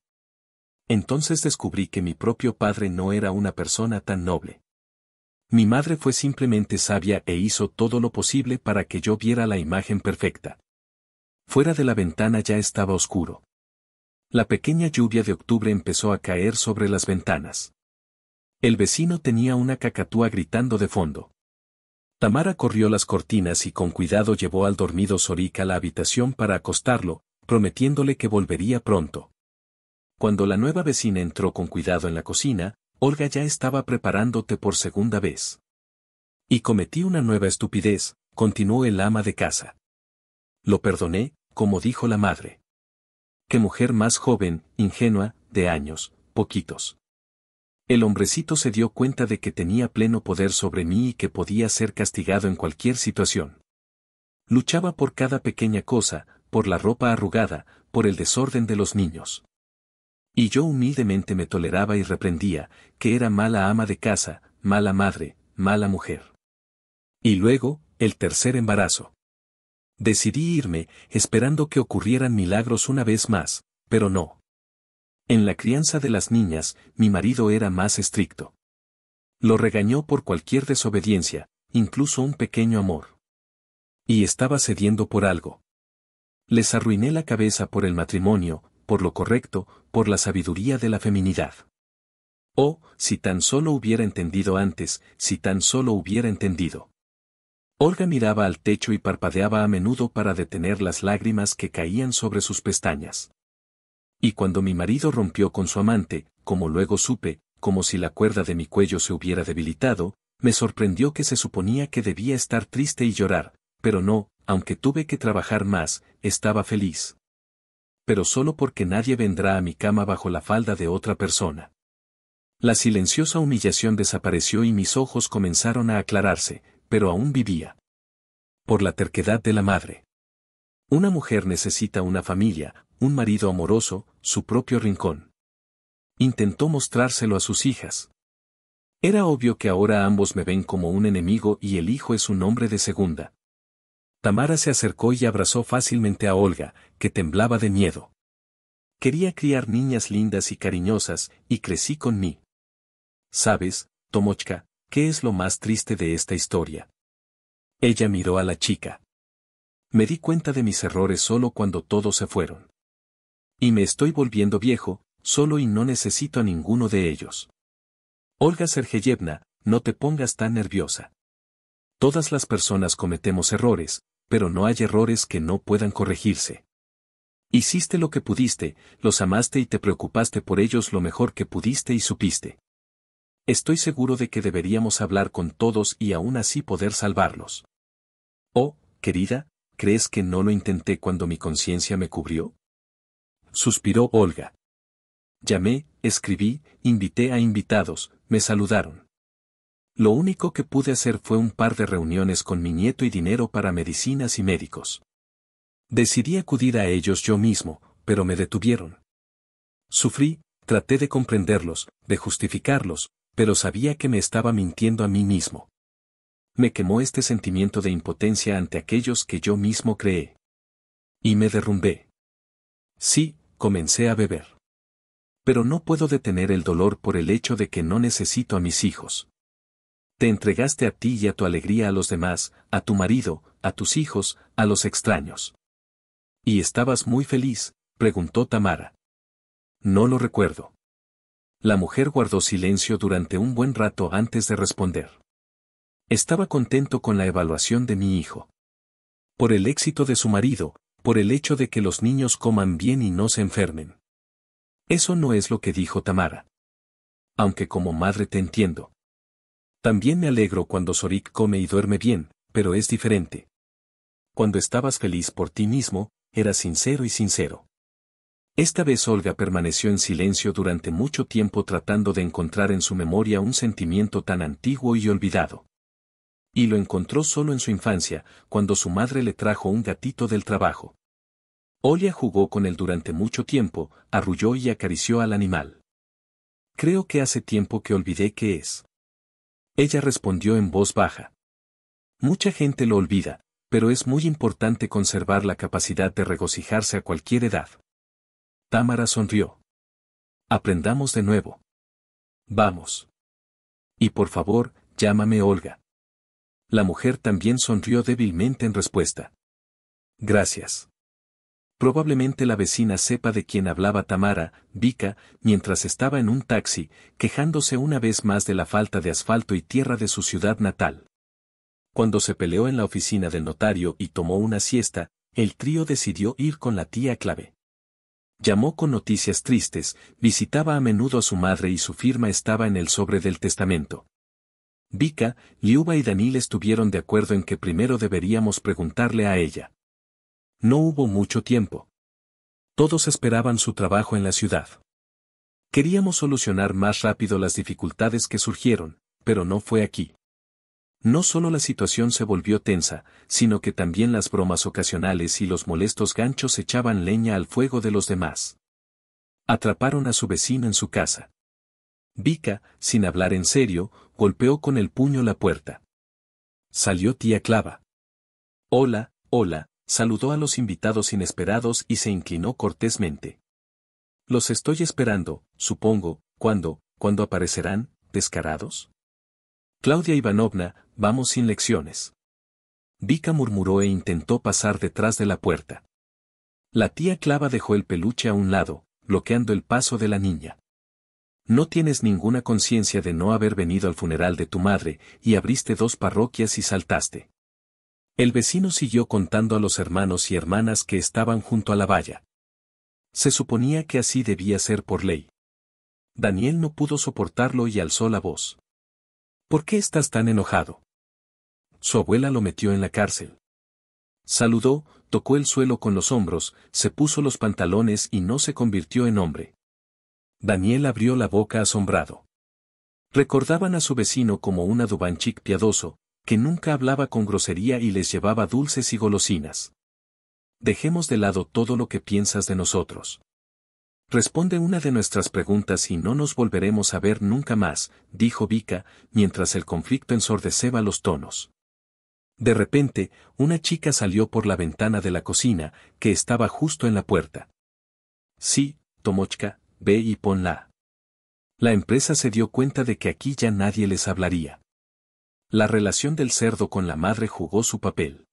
Entonces descubrí que mi propio padre no era una persona tan noble. Mi madre fue simplemente sabia e hizo todo lo posible para que yo viera la imagen perfecta. Fuera de la ventana ya estaba oscuro. La pequeña lluvia de octubre empezó a caer sobre las ventanas. El vecino tenía una cacatúa gritando de fondo. Tamara corrió las cortinas y con cuidado llevó al dormido Zorica a la habitación para acostarlo, prometiéndole que volvería pronto. Cuando la nueva vecina entró con cuidado en la cocina, Olga ya estaba preparándote por segunda vez. Y cometí una nueva estupidez, continuó el ama de casa. Lo perdoné, como dijo la madre qué mujer más joven, ingenua, de años, poquitos. El hombrecito se dio cuenta de que tenía pleno poder sobre mí y que podía ser castigado en cualquier situación. Luchaba por cada pequeña cosa, por la ropa arrugada, por el desorden de los niños. Y yo humildemente me toleraba y reprendía, que era mala ama de casa, mala madre, mala mujer. Y luego, el tercer embarazo. Decidí irme, esperando que ocurrieran milagros una vez más, pero no. En la crianza de las niñas, mi marido era más estricto. Lo regañó por cualquier desobediencia, incluso un pequeño amor. Y estaba cediendo por algo. Les arruiné la cabeza por el matrimonio, por lo correcto, por la sabiduría de la feminidad. Oh, si tan solo hubiera entendido antes, si tan solo hubiera entendido. Olga miraba al techo y parpadeaba a menudo para detener las lágrimas que caían sobre sus pestañas. Y cuando mi marido rompió con su amante, como luego supe, como si la cuerda de mi cuello se hubiera debilitado, me sorprendió que se suponía que debía estar triste y llorar, pero no, aunque tuve que trabajar más, estaba feliz. Pero solo porque nadie vendrá a mi cama bajo la falda de otra persona. La silenciosa humillación desapareció y mis ojos comenzaron a aclararse, pero aún vivía. Por la terquedad de la madre. Una mujer necesita una familia, un marido amoroso, su propio rincón. Intentó mostrárselo a sus hijas. Era obvio que ahora ambos me ven como un enemigo y el hijo es un hombre de segunda. Tamara se acercó y abrazó fácilmente a Olga, que temblaba de miedo. Quería criar niñas lindas y cariñosas, y crecí con mí. Sabes, Tomochka, ¿Qué es lo más triste de esta historia? Ella miró a la chica. Me di cuenta de mis errores solo cuando todos se fueron. Y me estoy volviendo viejo, solo y no necesito a ninguno de ellos. Olga Sergeyevna, no te pongas tan nerviosa. Todas las personas cometemos errores, pero no hay errores que no puedan corregirse. Hiciste lo que pudiste, los amaste y te preocupaste por ellos lo mejor que pudiste y supiste. Estoy seguro de que deberíamos hablar con todos y aún así poder salvarlos. Oh, querida, ¿crees que no lo intenté cuando mi conciencia me cubrió? Suspiró Olga. Llamé, escribí, invité a invitados, me saludaron. Lo único que pude hacer fue un par de reuniones con mi nieto y dinero para medicinas y médicos. Decidí acudir a ellos yo mismo, pero me detuvieron. Sufrí, traté de comprenderlos, de justificarlos, pero sabía que me estaba mintiendo a mí mismo. Me quemó este sentimiento de impotencia ante aquellos que yo mismo creé. Y me derrumbé. Sí, comencé a beber. Pero no puedo detener el dolor por el hecho de que no necesito a mis hijos. Te entregaste a ti y a tu alegría a los demás, a tu marido, a tus hijos, a los extraños. ¿Y estabas muy feliz? preguntó Tamara. No lo recuerdo. La mujer guardó silencio durante un buen rato antes de responder. Estaba contento con la evaluación de mi hijo. Por el éxito de su marido, por el hecho de que los niños coman bien y no se enfermen. Eso no es lo que dijo Tamara. Aunque como madre te entiendo. También me alegro cuando Zorik come y duerme bien, pero es diferente. Cuando estabas feliz por ti mismo, eras sincero y sincero. Esta vez Olga permaneció en silencio durante mucho tiempo tratando de encontrar en su memoria un sentimiento tan antiguo y olvidado. Y lo encontró solo en su infancia, cuando su madre le trajo un gatito del trabajo. Olia jugó con él durante mucho tiempo, arrulló y acarició al animal. Creo que hace tiempo que olvidé qué es. Ella respondió en voz baja. Mucha gente lo olvida, pero es muy importante conservar la capacidad de regocijarse a cualquier edad. Tamara sonrió. Aprendamos de nuevo. Vamos. Y por favor, llámame Olga. La mujer también sonrió débilmente en respuesta. Gracias. Probablemente la vecina sepa de quién hablaba Tamara, Vika, mientras estaba en un taxi, quejándose una vez más de la falta de asfalto y tierra de su ciudad natal. Cuando se peleó en la oficina del notario y tomó una siesta, el trío decidió ir con la tía clave llamó con noticias tristes, visitaba a menudo a su madre y su firma estaba en el sobre del testamento. Vika, Liuba y Daniel estuvieron de acuerdo en que primero deberíamos preguntarle a ella. No hubo mucho tiempo. Todos esperaban su trabajo en la ciudad. Queríamos solucionar más rápido las dificultades que surgieron, pero no fue aquí. No solo la situación se volvió tensa, sino que también las bromas ocasionales y los molestos ganchos echaban leña al fuego de los demás. Atraparon a su vecino en su casa. Vika, sin hablar en serio, golpeó con el puño la puerta. Salió tía Clava. Hola, hola, saludó a los invitados inesperados y se inclinó cortésmente. Los estoy esperando, supongo, cuando, cuando aparecerán, descarados. Claudia Ivanovna, vamos sin lecciones. Vika murmuró e intentó pasar detrás de la puerta. La tía Clava dejó el peluche a un lado, bloqueando el paso de la niña. No tienes ninguna conciencia de no haber venido al funeral de tu madre, y abriste dos parroquias y saltaste. El vecino siguió contando a los hermanos y hermanas que estaban junto a la valla. Se suponía que así debía ser por ley. Daniel no pudo soportarlo y alzó la voz. ¿Por qué estás tan enojado? Su abuela lo metió en la cárcel. Saludó, tocó el suelo con los hombros, se puso los pantalones y no se convirtió en hombre. Daniel abrió la boca asombrado. Recordaban a su vecino como un adubanchik piadoso, que nunca hablaba con grosería y les llevaba dulces y golosinas. Dejemos de lado todo lo que piensas de nosotros. Responde una de nuestras preguntas y no nos volveremos a ver nunca más, dijo Vika, mientras el conflicto ensordeceba los tonos. De repente, una chica salió por la ventana de la cocina, que estaba justo en la puerta. Sí, Tomochka, ve y ponla. La empresa se dio cuenta de que aquí ya nadie les hablaría. La relación del cerdo con la madre jugó su papel.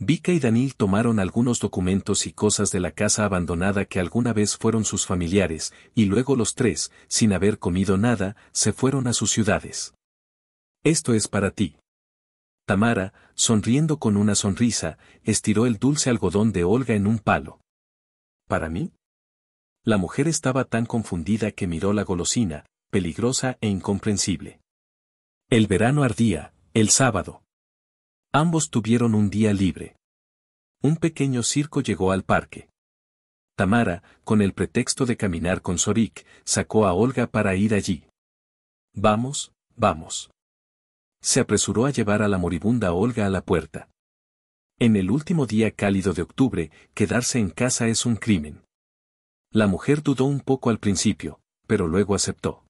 Vika y Daniel tomaron algunos documentos y cosas de la casa abandonada que alguna vez fueron sus familiares, y luego los tres, sin haber comido nada, se fueron a sus ciudades. Esto es para ti. Tamara, sonriendo con una sonrisa, estiró el dulce algodón de Olga en un palo. ¿Para mí? La mujer estaba tan confundida que miró la golosina, peligrosa e incomprensible. El verano ardía, el sábado. Ambos tuvieron un día libre. Un pequeño circo llegó al parque. Tamara, con el pretexto de caminar con Sorik, sacó a Olga para ir allí. Vamos, vamos. Se apresuró a llevar a la moribunda Olga a la puerta. En el último día cálido de octubre, quedarse en casa es un crimen. La mujer dudó un poco al principio, pero luego aceptó.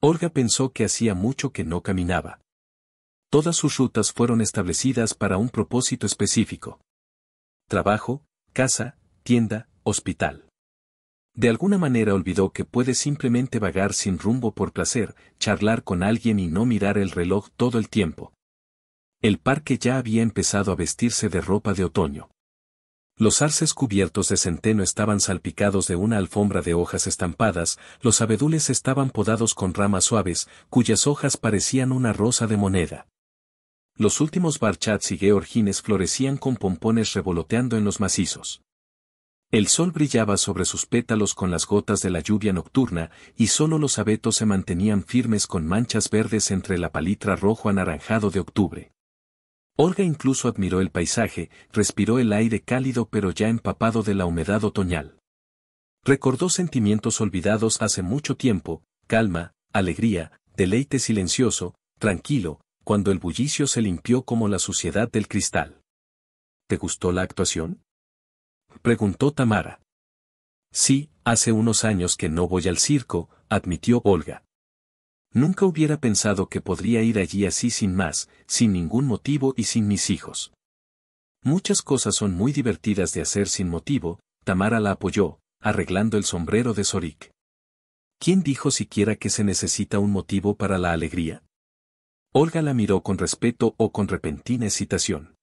Olga pensó que hacía mucho que no caminaba. Todas sus rutas fueron establecidas para un propósito específico. Trabajo, casa, tienda, hospital. De alguna manera olvidó que puede simplemente vagar sin rumbo por placer, charlar con alguien y no mirar el reloj todo el tiempo. El parque ya había empezado a vestirse de ropa de otoño. Los arces cubiertos de centeno estaban salpicados de una alfombra de hojas estampadas, los abedules estaban podados con ramas suaves, cuyas hojas parecían una rosa de moneda los últimos barchats y georgines florecían con pompones revoloteando en los macizos. El sol brillaba sobre sus pétalos con las gotas de la lluvia nocturna, y solo los abetos se mantenían firmes con manchas verdes entre la palitra rojo anaranjado de octubre. Olga incluso admiró el paisaje, respiró el aire cálido pero ya empapado de la humedad otoñal. Recordó sentimientos olvidados hace mucho tiempo, calma, alegría, deleite silencioso, tranquilo, cuando el bullicio se limpió como la suciedad del cristal. ¿Te gustó la actuación? Preguntó Tamara. Sí, hace unos años que no voy al circo, admitió Olga. Nunca hubiera pensado que podría ir allí así sin más, sin ningún motivo y sin mis hijos. Muchas cosas son muy divertidas de hacer sin motivo, Tamara la apoyó, arreglando el sombrero de Zorik. ¿Quién dijo siquiera que se necesita un motivo para la alegría? Olga la miró con respeto o con repentina excitación.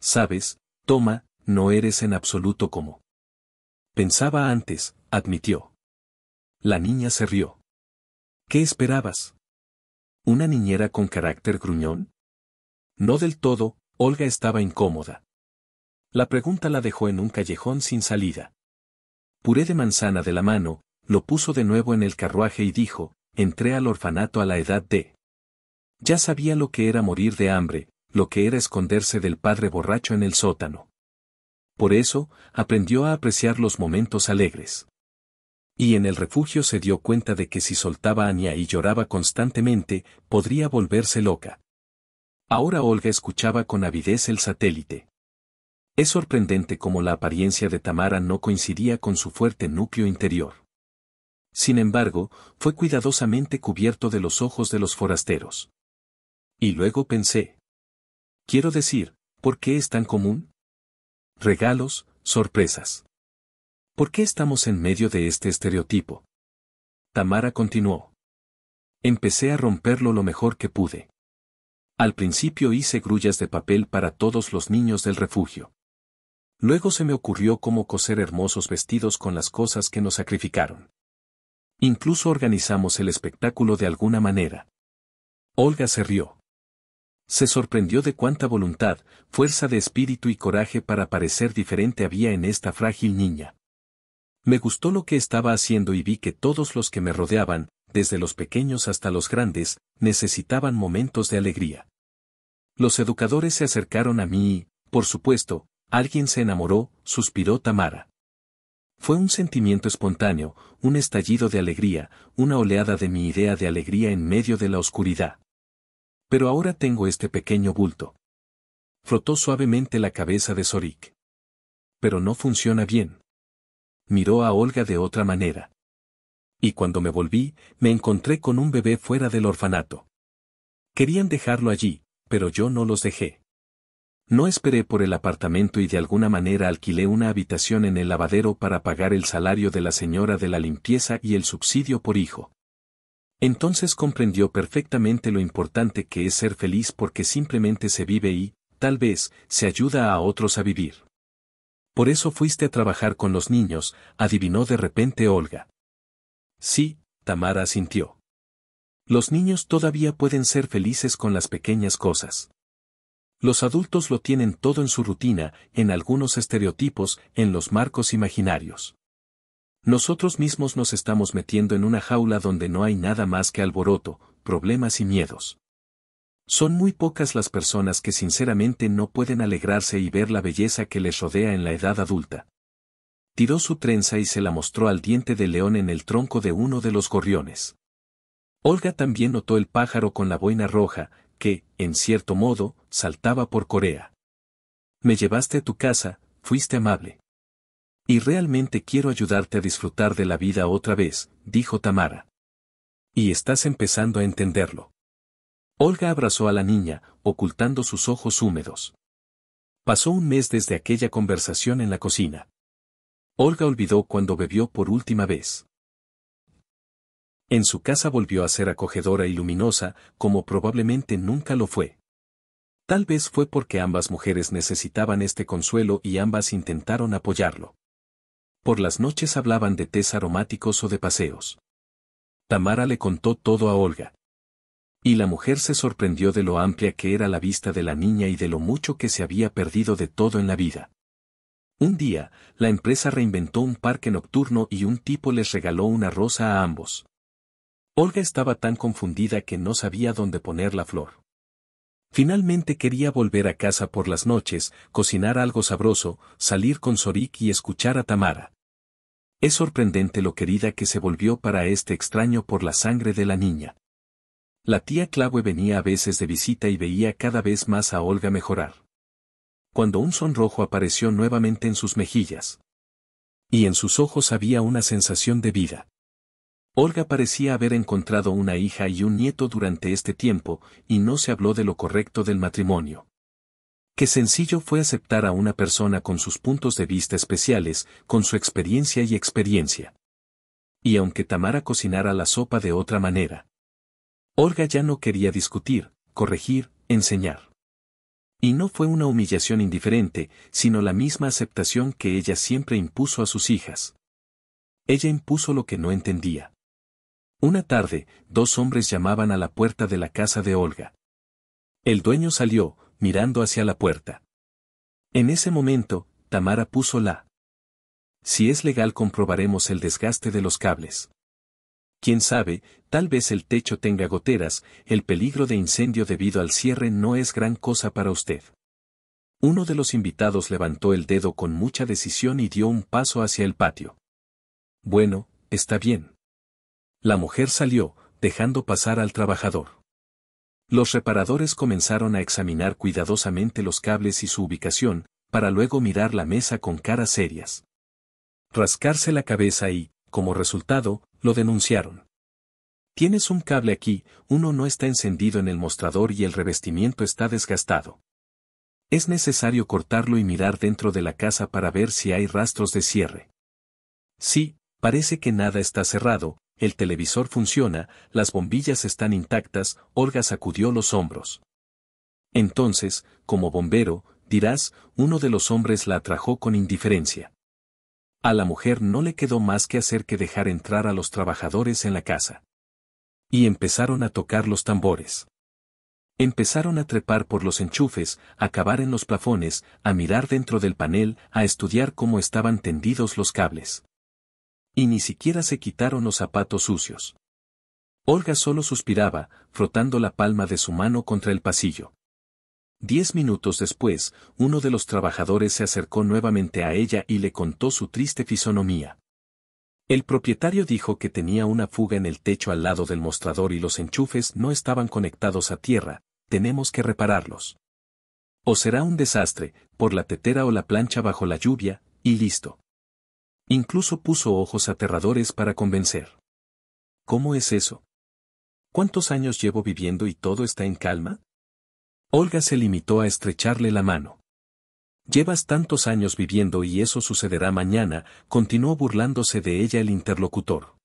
Sabes, toma, no eres en absoluto como. Pensaba antes, admitió. La niña se rió. ¿Qué esperabas? ¿Una niñera con carácter gruñón? No del todo, Olga estaba incómoda. La pregunta la dejó en un callejón sin salida. Puré de manzana de la mano, lo puso de nuevo en el carruaje y dijo, entré al orfanato a la edad de ya sabía lo que era morir de hambre, lo que era esconderse del padre borracho en el sótano. Por eso, aprendió a apreciar los momentos alegres. Y en el refugio se dio cuenta de que si soltaba a y lloraba constantemente, podría volverse loca. Ahora Olga escuchaba con avidez el satélite. Es sorprendente cómo la apariencia de Tamara no coincidía con su fuerte núcleo interior. Sin embargo, fue cuidadosamente cubierto de los ojos de los forasteros. Y luego pensé. Quiero decir, ¿por qué es tan común? Regalos, sorpresas. ¿Por qué estamos en medio de este estereotipo? Tamara continuó. Empecé a romperlo lo mejor que pude. Al principio hice grullas de papel para todos los niños del refugio. Luego se me ocurrió cómo coser hermosos vestidos con las cosas que nos sacrificaron. Incluso organizamos el espectáculo de alguna manera. Olga se rió. Se sorprendió de cuánta voluntad, fuerza de espíritu y coraje para parecer diferente había en esta frágil niña. Me gustó lo que estaba haciendo y vi que todos los que me rodeaban, desde los pequeños hasta los grandes, necesitaban momentos de alegría. Los educadores se acercaron a mí y, por supuesto, alguien se enamoró, suspiró Tamara. Fue un sentimiento espontáneo, un estallido de alegría, una oleada de mi idea de alegría en medio de la oscuridad. Pero ahora tengo este pequeño bulto. Frotó suavemente la cabeza de Zorik. Pero no funciona bien. Miró a Olga de otra manera. Y cuando me volví, me encontré con un bebé fuera del orfanato. Querían dejarlo allí, pero yo no los dejé. No esperé por el apartamento y de alguna manera alquilé una habitación en el lavadero para pagar el salario de la señora de la limpieza y el subsidio por hijo. Entonces comprendió perfectamente lo importante que es ser feliz porque simplemente se vive y, tal vez, se ayuda a otros a vivir. Por eso fuiste a trabajar con los niños, adivinó de repente Olga. Sí, Tamara asintió. Los niños todavía pueden ser felices con las pequeñas cosas. Los adultos lo tienen todo en su rutina, en algunos estereotipos, en los marcos imaginarios. Nosotros mismos nos estamos metiendo en una jaula donde no hay nada más que alboroto, problemas y miedos. Son muy pocas las personas que sinceramente no pueden alegrarse y ver la belleza que les rodea en la edad adulta. Tiró su trenza y se la mostró al diente de león en el tronco de uno de los gorriones. Olga también notó el pájaro con la boina roja, que, en cierto modo, saltaba por Corea. Me llevaste a tu casa, fuiste amable. Y realmente quiero ayudarte a disfrutar de la vida otra vez, dijo Tamara. Y estás empezando a entenderlo. Olga abrazó a la niña, ocultando sus ojos húmedos. Pasó un mes desde aquella conversación en la cocina. Olga olvidó cuando bebió por última vez. En su casa volvió a ser acogedora y luminosa, como probablemente nunca lo fue. Tal vez fue porque ambas mujeres necesitaban este consuelo y ambas intentaron apoyarlo. Por las noches hablaban de tés aromáticos o de paseos. Tamara le contó todo a Olga. Y la mujer se sorprendió de lo amplia que era la vista de la niña y de lo mucho que se había perdido de todo en la vida. Un día, la empresa reinventó un parque nocturno y un tipo les regaló una rosa a ambos. Olga estaba tan confundida que no sabía dónde poner la flor. Finalmente quería volver a casa por las noches, cocinar algo sabroso, salir con Sorik y escuchar a Tamara. Es sorprendente lo querida que se volvió para este extraño por la sangre de la niña. La tía Clave venía a veces de visita y veía cada vez más a Olga mejorar. Cuando un sonrojo apareció nuevamente en sus mejillas. Y en sus ojos había una sensación de vida. Olga parecía haber encontrado una hija y un nieto durante este tiempo, y no se habló de lo correcto del matrimonio. Qué sencillo fue aceptar a una persona con sus puntos de vista especiales, con su experiencia y experiencia. Y aunque Tamara cocinara la sopa de otra manera, Olga ya no quería discutir, corregir, enseñar. Y no fue una humillación indiferente, sino la misma aceptación que ella siempre impuso a sus hijas. Ella impuso lo que no entendía. Una tarde, dos hombres llamaban a la puerta de la casa de Olga. El dueño salió, mirando hacia la puerta. En ese momento, Tamara puso la. Si es legal comprobaremos el desgaste de los cables. Quién sabe, tal vez el techo tenga goteras, el peligro de incendio debido al cierre no es gran cosa para usted. Uno de los invitados levantó el dedo con mucha decisión y dio un paso hacia el patio. Bueno, está bien. La mujer salió, dejando pasar al trabajador. Los reparadores comenzaron a examinar cuidadosamente los cables y su ubicación, para luego mirar la mesa con caras serias. Rascarse la cabeza y, como resultado, lo denunciaron. Tienes un cable aquí, uno no está encendido en el mostrador y el revestimiento está desgastado. Es necesario cortarlo y mirar dentro de la casa para ver si hay rastros de cierre. Sí, parece que nada está cerrado, el televisor funciona, las bombillas están intactas, Olga sacudió los hombros. Entonces, como bombero, dirás, uno de los hombres la atrajo con indiferencia. A la mujer no le quedó más que hacer que dejar entrar a los trabajadores en la casa. Y empezaron a tocar los tambores. Empezaron a trepar por los enchufes, a cavar en los plafones, a mirar dentro del panel, a estudiar cómo estaban tendidos los cables y ni siquiera se quitaron los zapatos sucios. Olga solo suspiraba, frotando la palma de su mano contra el pasillo. Diez minutos después, uno de los trabajadores se acercó nuevamente a ella y le contó su triste fisonomía. El propietario dijo que tenía una fuga en el techo al lado del mostrador y los enchufes no estaban conectados a tierra, tenemos que repararlos. O será un desastre, por la tetera o la plancha bajo la lluvia, y listo. Incluso puso ojos aterradores para convencer. ¿Cómo es eso? ¿Cuántos años llevo viviendo y todo está en calma? Olga se limitó a estrecharle la mano. Llevas tantos años viviendo y eso sucederá mañana, continuó burlándose de ella el interlocutor.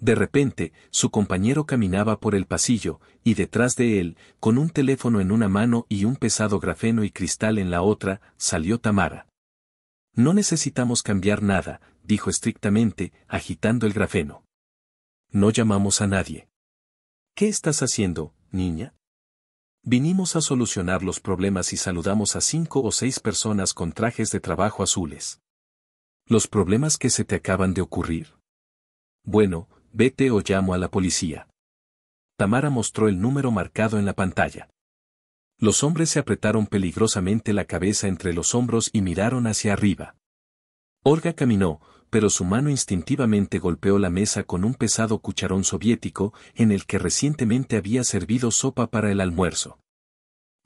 De repente, su compañero caminaba por el pasillo, y detrás de él, con un teléfono en una mano y un pesado grafeno y cristal en la otra, salió Tamara. No necesitamos cambiar nada, dijo estrictamente, agitando el grafeno. No llamamos a nadie. ¿Qué estás haciendo, niña? Vinimos a solucionar los problemas y saludamos a cinco o seis personas con trajes de trabajo azules. Los problemas que se te acaban de ocurrir. Bueno, vete o llamo a la policía. Tamara mostró el número marcado en la pantalla. Los hombres se apretaron peligrosamente la cabeza entre los hombros y miraron hacia arriba. Olga caminó, pero su mano instintivamente golpeó la mesa con un pesado cucharón soviético en el que recientemente había servido sopa para el almuerzo.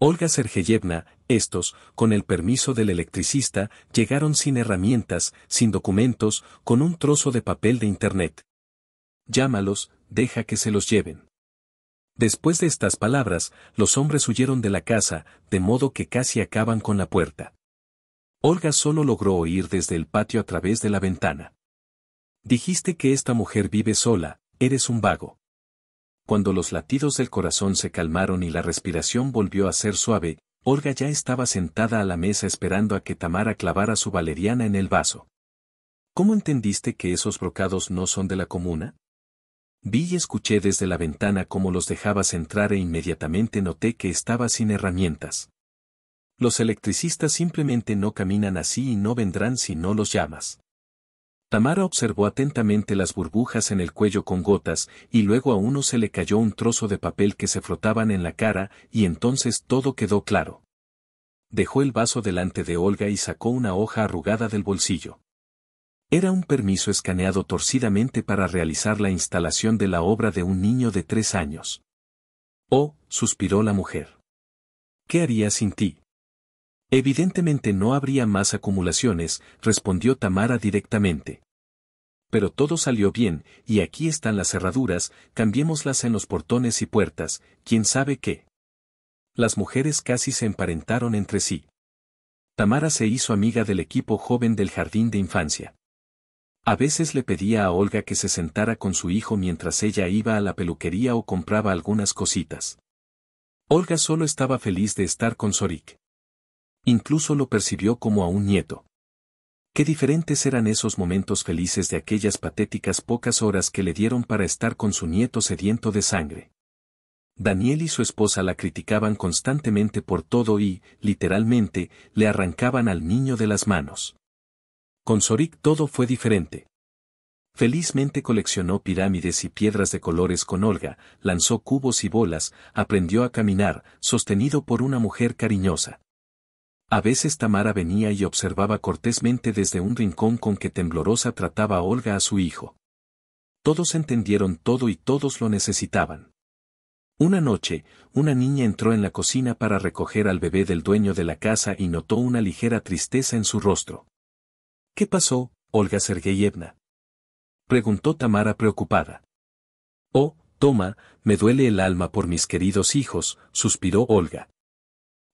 Olga Sergeyevna, estos, con el permiso del electricista, llegaron sin herramientas, sin documentos, con un trozo de papel de internet. Llámalos, deja que se los lleven. Después de estas palabras, los hombres huyeron de la casa, de modo que casi acaban con la puerta. Olga solo logró oír desde el patio a través de la ventana. Dijiste que esta mujer vive sola, eres un vago. Cuando los latidos del corazón se calmaron y la respiración volvió a ser suave, Olga ya estaba sentada a la mesa esperando a que Tamara clavara su valeriana en el vaso. ¿Cómo entendiste que esos brocados no son de la comuna? Vi y escuché desde la ventana cómo los dejabas entrar e inmediatamente noté que estaba sin herramientas. Los electricistas simplemente no caminan así y no vendrán si no los llamas. Tamara observó atentamente las burbujas en el cuello con gotas, y luego a uno se le cayó un trozo de papel que se frotaban en la cara, y entonces todo quedó claro. Dejó el vaso delante de Olga y sacó una hoja arrugada del bolsillo. Era un permiso escaneado torcidamente para realizar la instalación de la obra de un niño de tres años. Oh, suspiró la mujer. ¿Qué haría sin ti? Evidentemente no habría más acumulaciones, respondió Tamara directamente. Pero todo salió bien, y aquí están las cerraduras, cambiémoslas en los portones y puertas, quién sabe qué. Las mujeres casi se emparentaron entre sí. Tamara se hizo amiga del equipo joven del jardín de infancia. A veces le pedía a Olga que se sentara con su hijo mientras ella iba a la peluquería o compraba algunas cositas. Olga solo estaba feliz de estar con Zorik. Incluso lo percibió como a un nieto. Qué diferentes eran esos momentos felices de aquellas patéticas pocas horas que le dieron para estar con su nieto sediento de sangre. Daniel y su esposa la criticaban constantemente por todo y, literalmente, le arrancaban al niño de las manos. Con Zorik todo fue diferente. Felizmente coleccionó pirámides y piedras de colores con Olga, lanzó cubos y bolas, aprendió a caminar, sostenido por una mujer cariñosa. A veces Tamara venía y observaba cortésmente desde un rincón con que temblorosa trataba Olga a su hijo. Todos entendieron todo y todos lo necesitaban. Una noche, una niña entró en la cocina para recoger al bebé del dueño de la casa y notó una ligera tristeza en su rostro. ¿Qué pasó, Olga Sergeyevna? Preguntó Tamara preocupada. Oh, toma, me duele el alma por mis queridos hijos, suspiró Olga.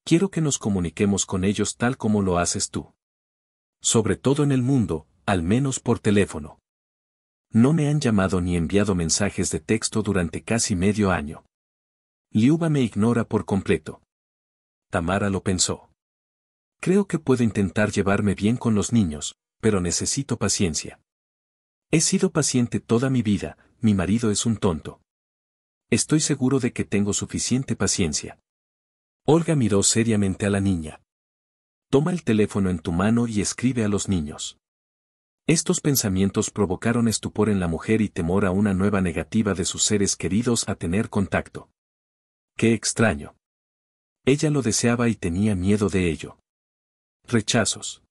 Quiero que nos comuniquemos con ellos tal como lo haces tú. Sobre todo en el mundo, al menos por teléfono. No me han llamado ni enviado mensajes de texto durante casi medio año. Liuba me ignora por completo. Tamara lo pensó. Creo que puedo intentar llevarme bien con los niños, pero necesito paciencia. He sido paciente toda mi vida, mi marido es un tonto. Estoy seguro de que tengo suficiente paciencia. Olga miró seriamente a la niña. Toma el teléfono en tu mano y escribe a los niños. Estos pensamientos provocaron estupor en la mujer y temor a una nueva negativa de sus seres queridos a tener contacto. Qué extraño. Ella lo deseaba y tenía miedo de ello. Rechazos.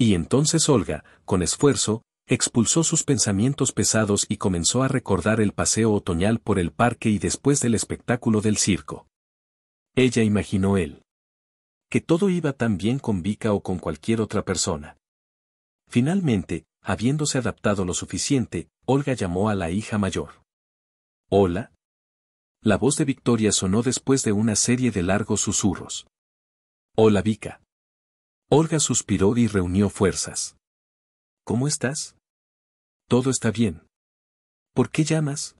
Y entonces Olga, con esfuerzo, expulsó sus pensamientos pesados y comenzó a recordar el paseo otoñal por el parque y después del espectáculo del circo. Ella imaginó él. Que todo iba tan bien con Vika o con cualquier otra persona. Finalmente, habiéndose adaptado lo suficiente, Olga llamó a la hija mayor. Hola. La voz de Victoria sonó después de una serie de largos susurros. Hola Vika. Olga suspiró y reunió fuerzas. ¿Cómo estás? Todo está bien. ¿Por qué llamas?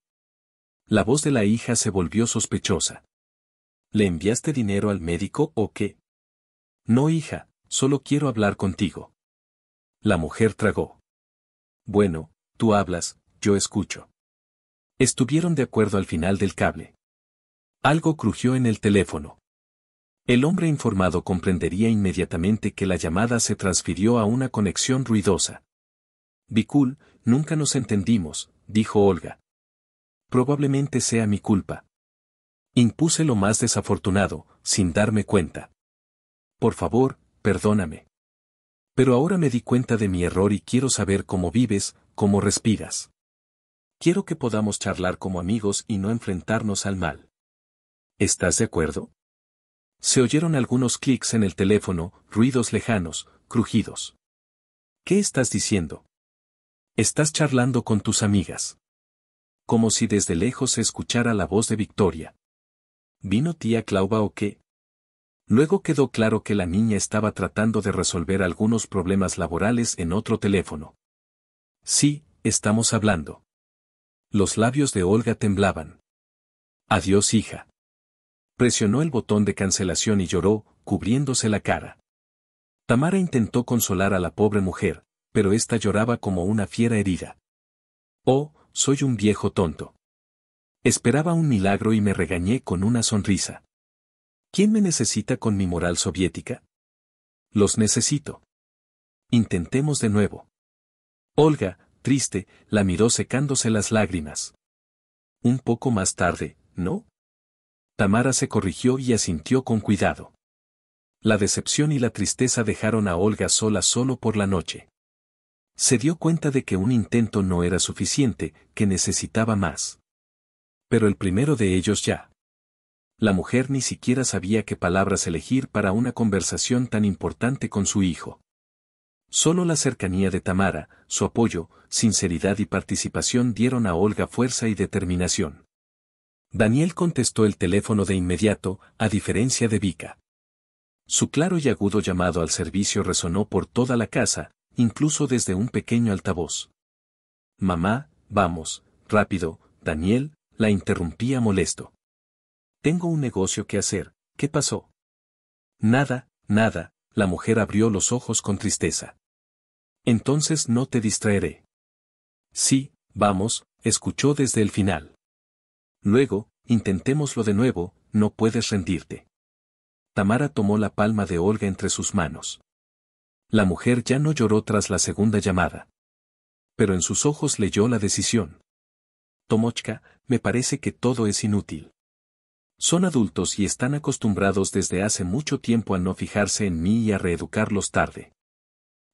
La voz de la hija se volvió sospechosa. ¿Le enviaste dinero al médico o qué? No, hija, solo quiero hablar contigo. La mujer tragó. Bueno, tú hablas, yo escucho. Estuvieron de acuerdo al final del cable. Algo crujió en el teléfono. El hombre informado comprendería inmediatamente que la llamada se transfirió a una conexión ruidosa. Bikul, nunca nos entendimos, dijo Olga. Probablemente sea mi culpa. Impuse lo más desafortunado, sin darme cuenta. Por favor, perdóname. Pero ahora me di cuenta de mi error y quiero saber cómo vives, cómo respiras. Quiero que podamos charlar como amigos y no enfrentarnos al mal. ¿Estás de acuerdo? Se oyeron algunos clics en el teléfono, ruidos lejanos, crujidos. ¿Qué estás diciendo? Estás charlando con tus amigas. Como si desde lejos se escuchara la voz de Victoria. ¿Vino tía Clauba o qué? Luego quedó claro que la niña estaba tratando de resolver algunos problemas laborales en otro teléfono. Sí, estamos hablando. Los labios de Olga temblaban. Adiós, hija. Presionó el botón de cancelación y lloró, cubriéndose la cara. Tamara intentó consolar a la pobre mujer, pero ésta lloraba como una fiera herida. Oh, soy un viejo tonto. Esperaba un milagro y me regañé con una sonrisa. ¿Quién me necesita con mi moral soviética? Los necesito. Intentemos de nuevo. Olga, triste, la miró secándose las lágrimas. Un poco más tarde, ¿no? Tamara se corrigió y asintió con cuidado. La decepción y la tristeza dejaron a Olga sola solo por la noche. Se dio cuenta de que un intento no era suficiente, que necesitaba más. Pero el primero de ellos ya. La mujer ni siquiera sabía qué palabras elegir para una conversación tan importante con su hijo. Solo la cercanía de Tamara, su apoyo, sinceridad y participación dieron a Olga fuerza y determinación. Daniel contestó el teléfono de inmediato, a diferencia de Vika. Su claro y agudo llamado al servicio resonó por toda la casa, incluso desde un pequeño altavoz. Mamá, vamos, rápido, Daniel, la interrumpía molesto. Tengo un negocio que hacer, ¿qué pasó? Nada, nada, la mujer abrió los ojos con tristeza. Entonces no te distraeré. Sí, vamos, escuchó desde el final. Luego, intentémoslo de nuevo, no puedes rendirte. Tamara tomó la palma de Olga entre sus manos. La mujer ya no lloró tras la segunda llamada. Pero en sus ojos leyó la decisión. Tomochka, me parece que todo es inútil. Son adultos y están acostumbrados desde hace mucho tiempo a no fijarse en mí y a reeducarlos tarde.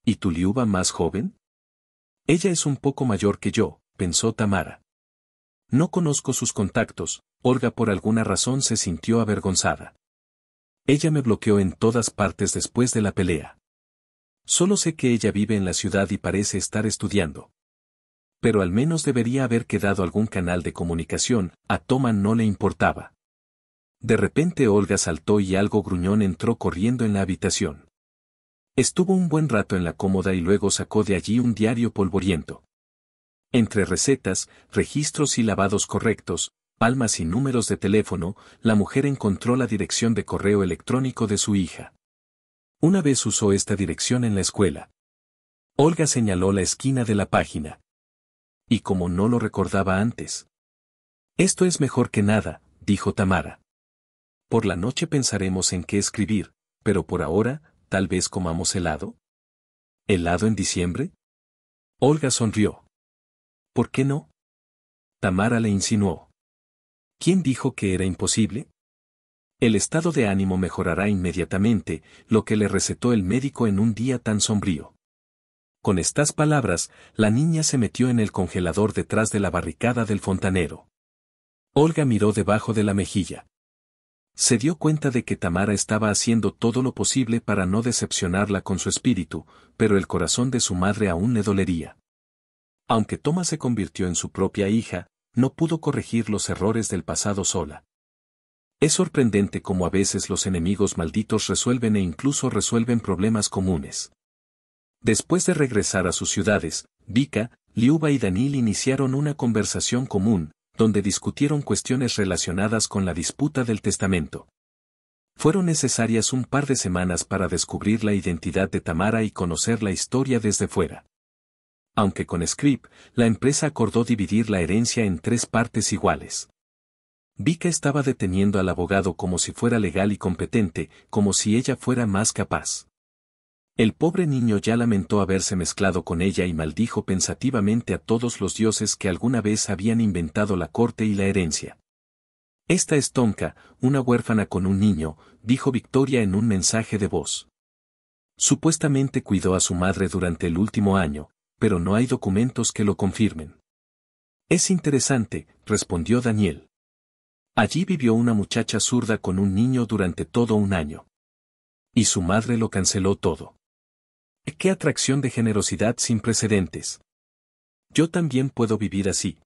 ¿Y tu liuba más joven? Ella es un poco mayor que yo, pensó Tamara. No conozco sus contactos, Olga por alguna razón se sintió avergonzada. Ella me bloqueó en todas partes después de la pelea. Solo sé que ella vive en la ciudad y parece estar estudiando. Pero al menos debería haber quedado algún canal de comunicación, a Toma no le importaba. De repente Olga saltó y algo gruñón entró corriendo en la habitación. Estuvo un buen rato en la cómoda y luego sacó de allí un diario polvoriento. Entre recetas, registros y lavados correctos, palmas y números de teléfono, la mujer encontró la dirección de correo electrónico de su hija. Una vez usó esta dirección en la escuela. Olga señaló la esquina de la página. Y como no lo recordaba antes. Esto es mejor que nada, dijo Tamara. Por la noche pensaremos en qué escribir, pero por ahora, tal vez comamos helado. ¿Helado en diciembre? Olga sonrió. ¿Por qué no? Tamara le insinuó. ¿Quién dijo que era imposible? El estado de ánimo mejorará inmediatamente, lo que le recetó el médico en un día tan sombrío. Con estas palabras, la niña se metió en el congelador detrás de la barricada del fontanero. Olga miró debajo de la mejilla. Se dio cuenta de que Tamara estaba haciendo todo lo posible para no decepcionarla con su espíritu, pero el corazón de su madre aún le dolería. Aunque Toma se convirtió en su propia hija, no pudo corregir los errores del pasado sola. Es sorprendente cómo a veces los enemigos malditos resuelven e incluso resuelven problemas comunes. Después de regresar a sus ciudades, Vika, Liuba y Daniel iniciaron una conversación común, donde discutieron cuestiones relacionadas con la disputa del testamento. Fueron necesarias un par de semanas para descubrir la identidad de Tamara y conocer la historia desde fuera. Aunque con Scripp, la empresa acordó dividir la herencia en tres partes iguales. Vika estaba deteniendo al abogado como si fuera legal y competente, como si ella fuera más capaz. El pobre niño ya lamentó haberse mezclado con ella y maldijo pensativamente a todos los dioses que alguna vez habían inventado la corte y la herencia. Esta es Tonka, una huérfana con un niño, dijo Victoria en un mensaje de voz. Supuestamente cuidó a su madre durante el último año, pero no hay documentos que lo confirmen. Es interesante, respondió Daniel. Allí vivió una muchacha zurda con un niño durante todo un año. Y su madre lo canceló todo. ¡Qué atracción de generosidad sin precedentes! Yo también puedo vivir así.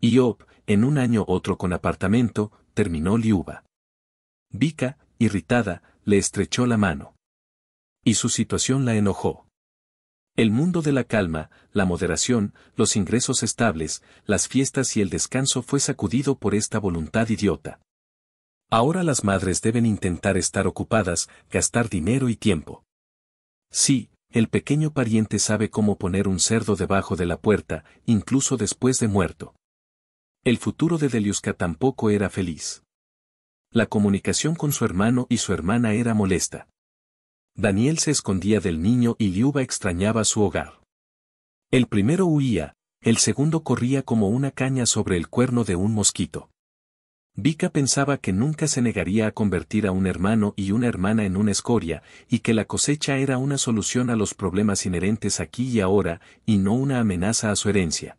Y Ob, en un año otro con apartamento, terminó liuba. Vika, irritada, le estrechó la mano. Y su situación la enojó. El mundo de la calma, la moderación, los ingresos estables, las fiestas y el descanso fue sacudido por esta voluntad idiota. Ahora las madres deben intentar estar ocupadas, gastar dinero y tiempo. Sí, el pequeño pariente sabe cómo poner un cerdo debajo de la puerta, incluso después de muerto. El futuro de Deliusca tampoco era feliz. La comunicación con su hermano y su hermana era molesta. Daniel se escondía del niño y Liuba extrañaba su hogar. El primero huía, el segundo corría como una caña sobre el cuerno de un mosquito. Vika pensaba que nunca se negaría a convertir a un hermano y una hermana en una escoria, y que la cosecha era una solución a los problemas inherentes aquí y ahora, y no una amenaza a su herencia.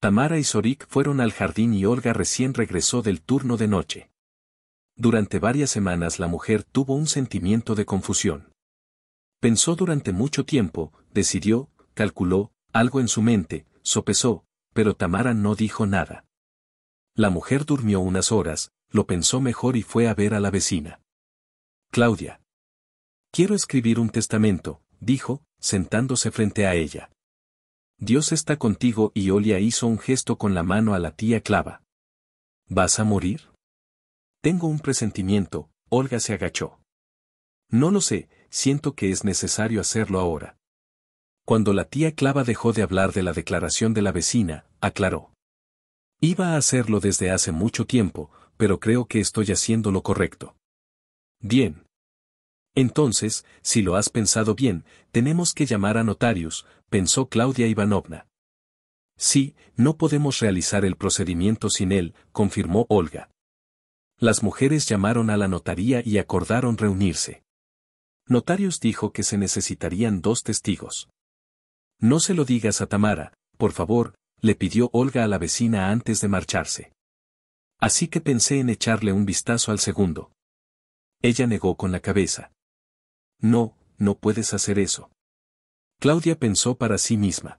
Tamara y Zorik fueron al jardín y Olga recién regresó del turno de noche. Durante varias semanas la mujer tuvo un sentimiento de confusión. Pensó durante mucho tiempo, decidió, calculó, algo en su mente, sopesó, pero Tamara no dijo nada. La mujer durmió unas horas, lo pensó mejor y fue a ver a la vecina. Claudia. Quiero escribir un testamento, dijo, sentándose frente a ella. Dios está contigo y Olia hizo un gesto con la mano a la tía Clava. ¿Vas a morir? Tengo un presentimiento, Olga se agachó. No lo sé, siento que es necesario hacerlo ahora. Cuando la tía Clava dejó de hablar de la declaración de la vecina, aclaró. Iba a hacerlo desde hace mucho tiempo, pero creo que estoy haciendo lo correcto. Bien. Entonces, si lo has pensado bien, tenemos que llamar a notarios, pensó Claudia Ivanovna. Sí, no podemos realizar el procedimiento sin él, confirmó Olga. Las mujeres llamaron a la notaría y acordaron reunirse. Notarios dijo que se necesitarían dos testigos. No se lo digas a Tamara, por favor, le pidió Olga a la vecina antes de marcharse. Así que pensé en echarle un vistazo al segundo. Ella negó con la cabeza. No, no puedes hacer eso. Claudia pensó para sí misma.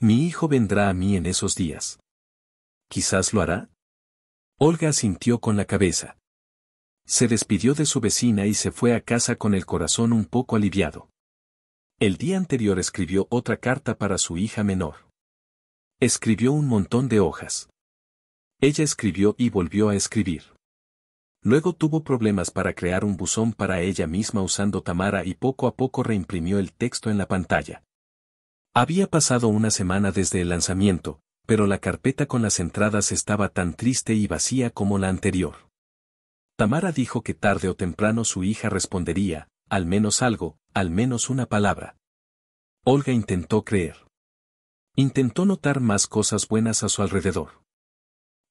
Mi hijo vendrá a mí en esos días. Quizás lo hará. Olga sintió con la cabeza. Se despidió de su vecina y se fue a casa con el corazón un poco aliviado. El día anterior escribió otra carta para su hija menor. Escribió un montón de hojas. Ella escribió y volvió a escribir. Luego tuvo problemas para crear un buzón para ella misma usando Tamara y poco a poco reimprimió el texto en la pantalla. Había pasado una semana desde el lanzamiento, pero la carpeta con las entradas estaba tan triste y vacía como la anterior. Tamara dijo que tarde o temprano su hija respondería, al menos algo, al menos una palabra. Olga intentó creer. Intentó notar más cosas buenas a su alrededor.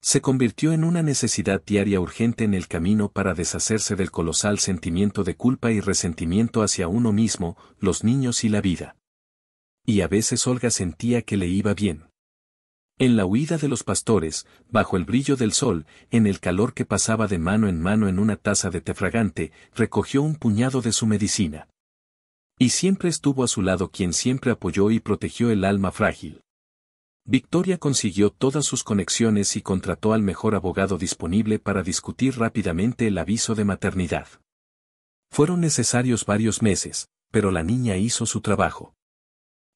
Se convirtió en una necesidad diaria urgente en el camino para deshacerse del colosal sentimiento de culpa y resentimiento hacia uno mismo, los niños y la vida. Y a veces Olga sentía que le iba bien. En la huida de los pastores, bajo el brillo del sol, en el calor que pasaba de mano en mano en una taza de tefragante, recogió un puñado de su medicina. Y siempre estuvo a su lado quien siempre apoyó y protegió el alma frágil. Victoria consiguió todas sus conexiones y contrató al mejor abogado disponible para discutir rápidamente el aviso de maternidad. Fueron necesarios varios meses, pero la niña hizo su trabajo.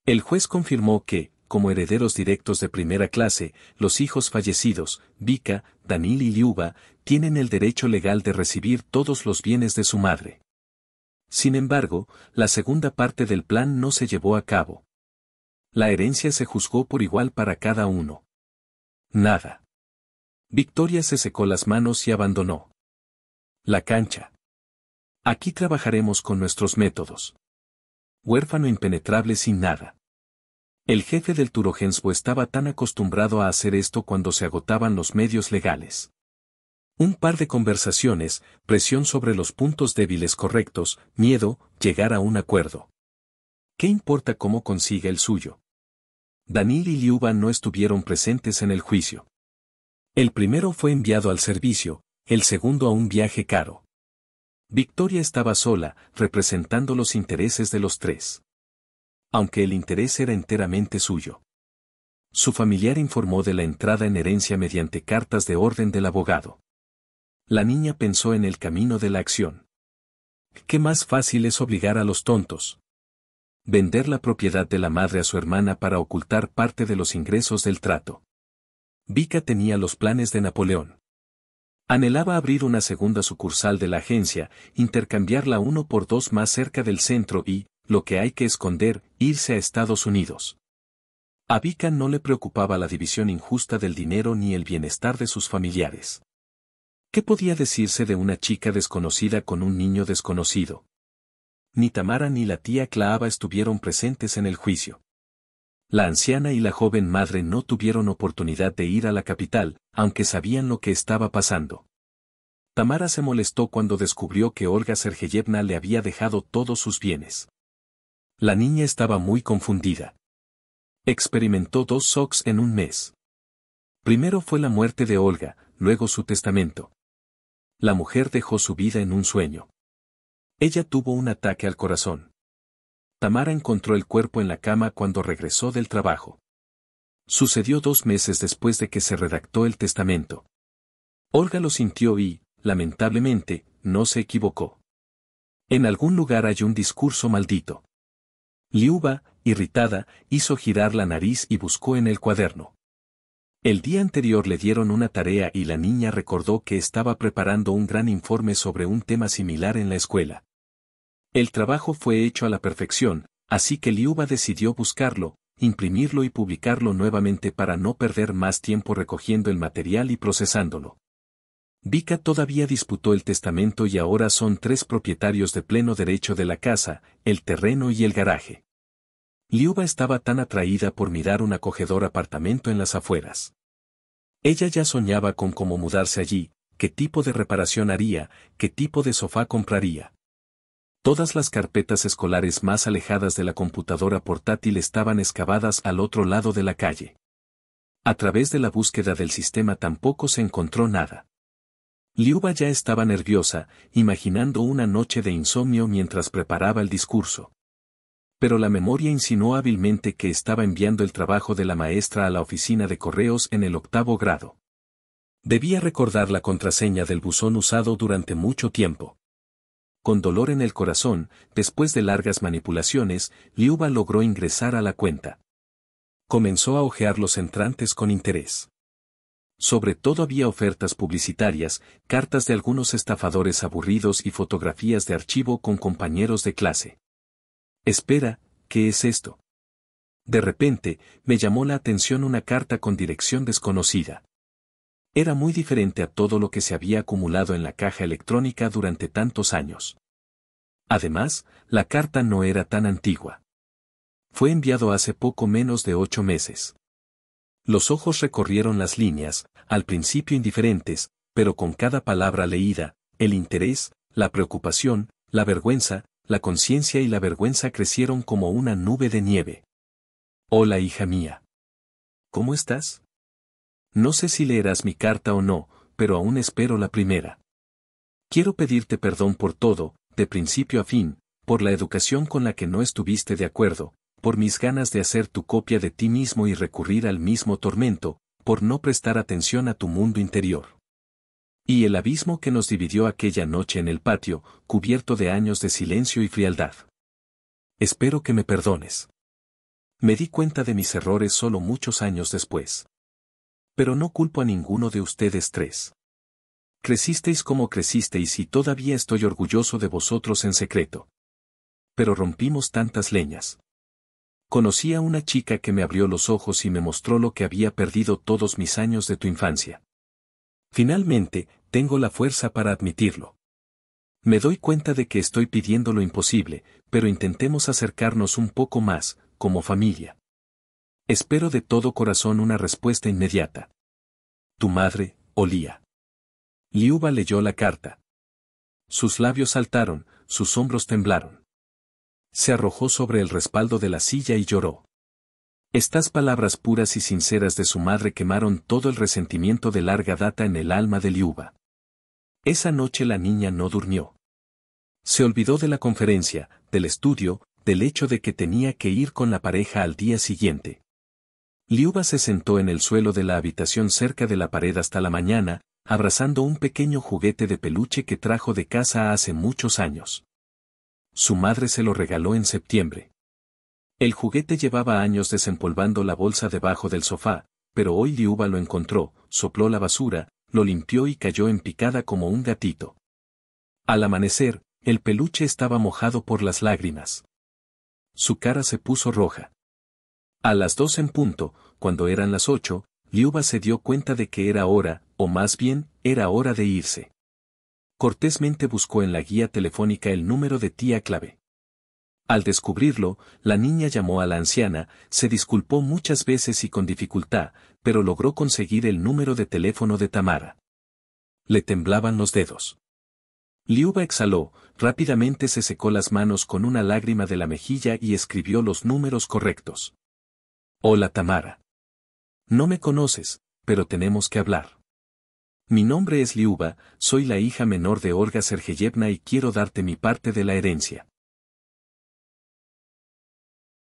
El juez confirmó que, como herederos directos de primera clase, los hijos fallecidos, Vika, Danil y Liuba, tienen el derecho legal de recibir todos los bienes de su madre. Sin embargo, la segunda parte del plan no se llevó a cabo. La herencia se juzgó por igual para cada uno. Nada. Victoria se secó las manos y abandonó. La cancha. Aquí trabajaremos con nuestros métodos. Huérfano impenetrable sin nada. El jefe del Turogensbo estaba tan acostumbrado a hacer esto cuando se agotaban los medios legales. Un par de conversaciones, presión sobre los puntos débiles correctos, miedo, llegar a un acuerdo. ¿Qué importa cómo consiga el suyo? Daniel y Liuba no estuvieron presentes en el juicio. El primero fue enviado al servicio, el segundo a un viaje caro. Victoria estaba sola, representando los intereses de los tres aunque el interés era enteramente suyo. Su familiar informó de la entrada en herencia mediante cartas de orden del abogado. La niña pensó en el camino de la acción. ¿Qué más fácil es obligar a los tontos? Vender la propiedad de la madre a su hermana para ocultar parte de los ingresos del trato. Vica tenía los planes de Napoleón. Anhelaba abrir una segunda sucursal de la agencia, intercambiarla uno por dos más cerca del centro y, lo que hay que esconder, irse a Estados Unidos. A Vika no le preocupaba la división injusta del dinero ni el bienestar de sus familiares. ¿Qué podía decirse de una chica desconocida con un niño desconocido? Ni Tamara ni la tía Claaba estuvieron presentes en el juicio. La anciana y la joven madre no tuvieron oportunidad de ir a la capital, aunque sabían lo que estaba pasando. Tamara se molestó cuando descubrió que Olga Sergeyevna le había dejado todos sus bienes. La niña estaba muy confundida. Experimentó dos shocks en un mes. Primero fue la muerte de Olga, luego su testamento. La mujer dejó su vida en un sueño. Ella tuvo un ataque al corazón. Tamara encontró el cuerpo en la cama cuando regresó del trabajo. Sucedió dos meses después de que se redactó el testamento. Olga lo sintió y, lamentablemente, no se equivocó. En algún lugar hay un discurso maldito. Liuba, irritada, hizo girar la nariz y buscó en el cuaderno. El día anterior le dieron una tarea y la niña recordó que estaba preparando un gran informe sobre un tema similar en la escuela. El trabajo fue hecho a la perfección, así que Liuba decidió buscarlo, imprimirlo y publicarlo nuevamente para no perder más tiempo recogiendo el material y procesándolo. Vika todavía disputó el testamento y ahora son tres propietarios de pleno derecho de la casa, el terreno y el garaje. Liuba estaba tan atraída por mirar un acogedor apartamento en las afueras. Ella ya soñaba con cómo mudarse allí, qué tipo de reparación haría, qué tipo de sofá compraría. Todas las carpetas escolares más alejadas de la computadora portátil estaban excavadas al otro lado de la calle. A través de la búsqueda del sistema tampoco se encontró nada. Liuba ya estaba nerviosa, imaginando una noche de insomnio mientras preparaba el discurso. Pero la memoria insinuó hábilmente que estaba enviando el trabajo de la maestra a la oficina de correos en el octavo grado. Debía recordar la contraseña del buzón usado durante mucho tiempo. Con dolor en el corazón, después de largas manipulaciones, Liuba logró ingresar a la cuenta. Comenzó a ojear los entrantes con interés. Sobre todo había ofertas publicitarias, cartas de algunos estafadores aburridos y fotografías de archivo con compañeros de clase. Espera, ¿qué es esto? De repente, me llamó la atención una carta con dirección desconocida. Era muy diferente a todo lo que se había acumulado en la caja electrónica durante tantos años. Además, la carta no era tan antigua. Fue enviado hace poco menos de ocho meses. Los ojos recorrieron las líneas, al principio indiferentes, pero con cada palabra leída, el interés, la preocupación, la vergüenza, la conciencia y la vergüenza crecieron como una nube de nieve. Hola hija mía. ¿Cómo estás? No sé si leerás mi carta o no, pero aún espero la primera. Quiero pedirte perdón por todo, de principio a fin, por la educación con la que no estuviste de acuerdo, por mis ganas de hacer tu copia de ti mismo y recurrir al mismo tormento, por no prestar atención a tu mundo interior. Y el abismo que nos dividió aquella noche en el patio, cubierto de años de silencio y frialdad. Espero que me perdones. Me di cuenta de mis errores solo muchos años después. Pero no culpo a ninguno de ustedes tres. Crecisteis como crecisteis y todavía estoy orgulloso de vosotros en secreto. Pero rompimos tantas leñas conocí a una chica que me abrió los ojos y me mostró lo que había perdido todos mis años de tu infancia. Finalmente, tengo la fuerza para admitirlo. Me doy cuenta de que estoy pidiendo lo imposible, pero intentemos acercarnos un poco más, como familia. Espero de todo corazón una respuesta inmediata. Tu madre, olía. Liuba leyó la carta. Sus labios saltaron, sus hombros temblaron se arrojó sobre el respaldo de la silla y lloró. Estas palabras puras y sinceras de su madre quemaron todo el resentimiento de larga data en el alma de Liuba. Esa noche la niña no durmió. Se olvidó de la conferencia, del estudio, del hecho de que tenía que ir con la pareja al día siguiente. Liuba se sentó en el suelo de la habitación cerca de la pared hasta la mañana, abrazando un pequeño juguete de peluche que trajo de casa hace muchos años. Su madre se lo regaló en septiembre. El juguete llevaba años desempolvando la bolsa debajo del sofá, pero hoy Liuba lo encontró, sopló la basura, lo limpió y cayó en picada como un gatito. Al amanecer, el peluche estaba mojado por las lágrimas. Su cara se puso roja. A las dos en punto, cuando eran las ocho, Liuba se dio cuenta de que era hora, o más bien, era hora de irse cortésmente buscó en la guía telefónica el número de tía clave. Al descubrirlo, la niña llamó a la anciana, se disculpó muchas veces y con dificultad, pero logró conseguir el número de teléfono de Tamara. Le temblaban los dedos. Liuba exhaló, rápidamente se secó las manos con una lágrima de la mejilla y escribió los números correctos. Hola Tamara. No me conoces, pero tenemos que hablar. Mi nombre es Liuba, soy la hija menor de Olga Sergeyevna y quiero darte mi parte de la herencia.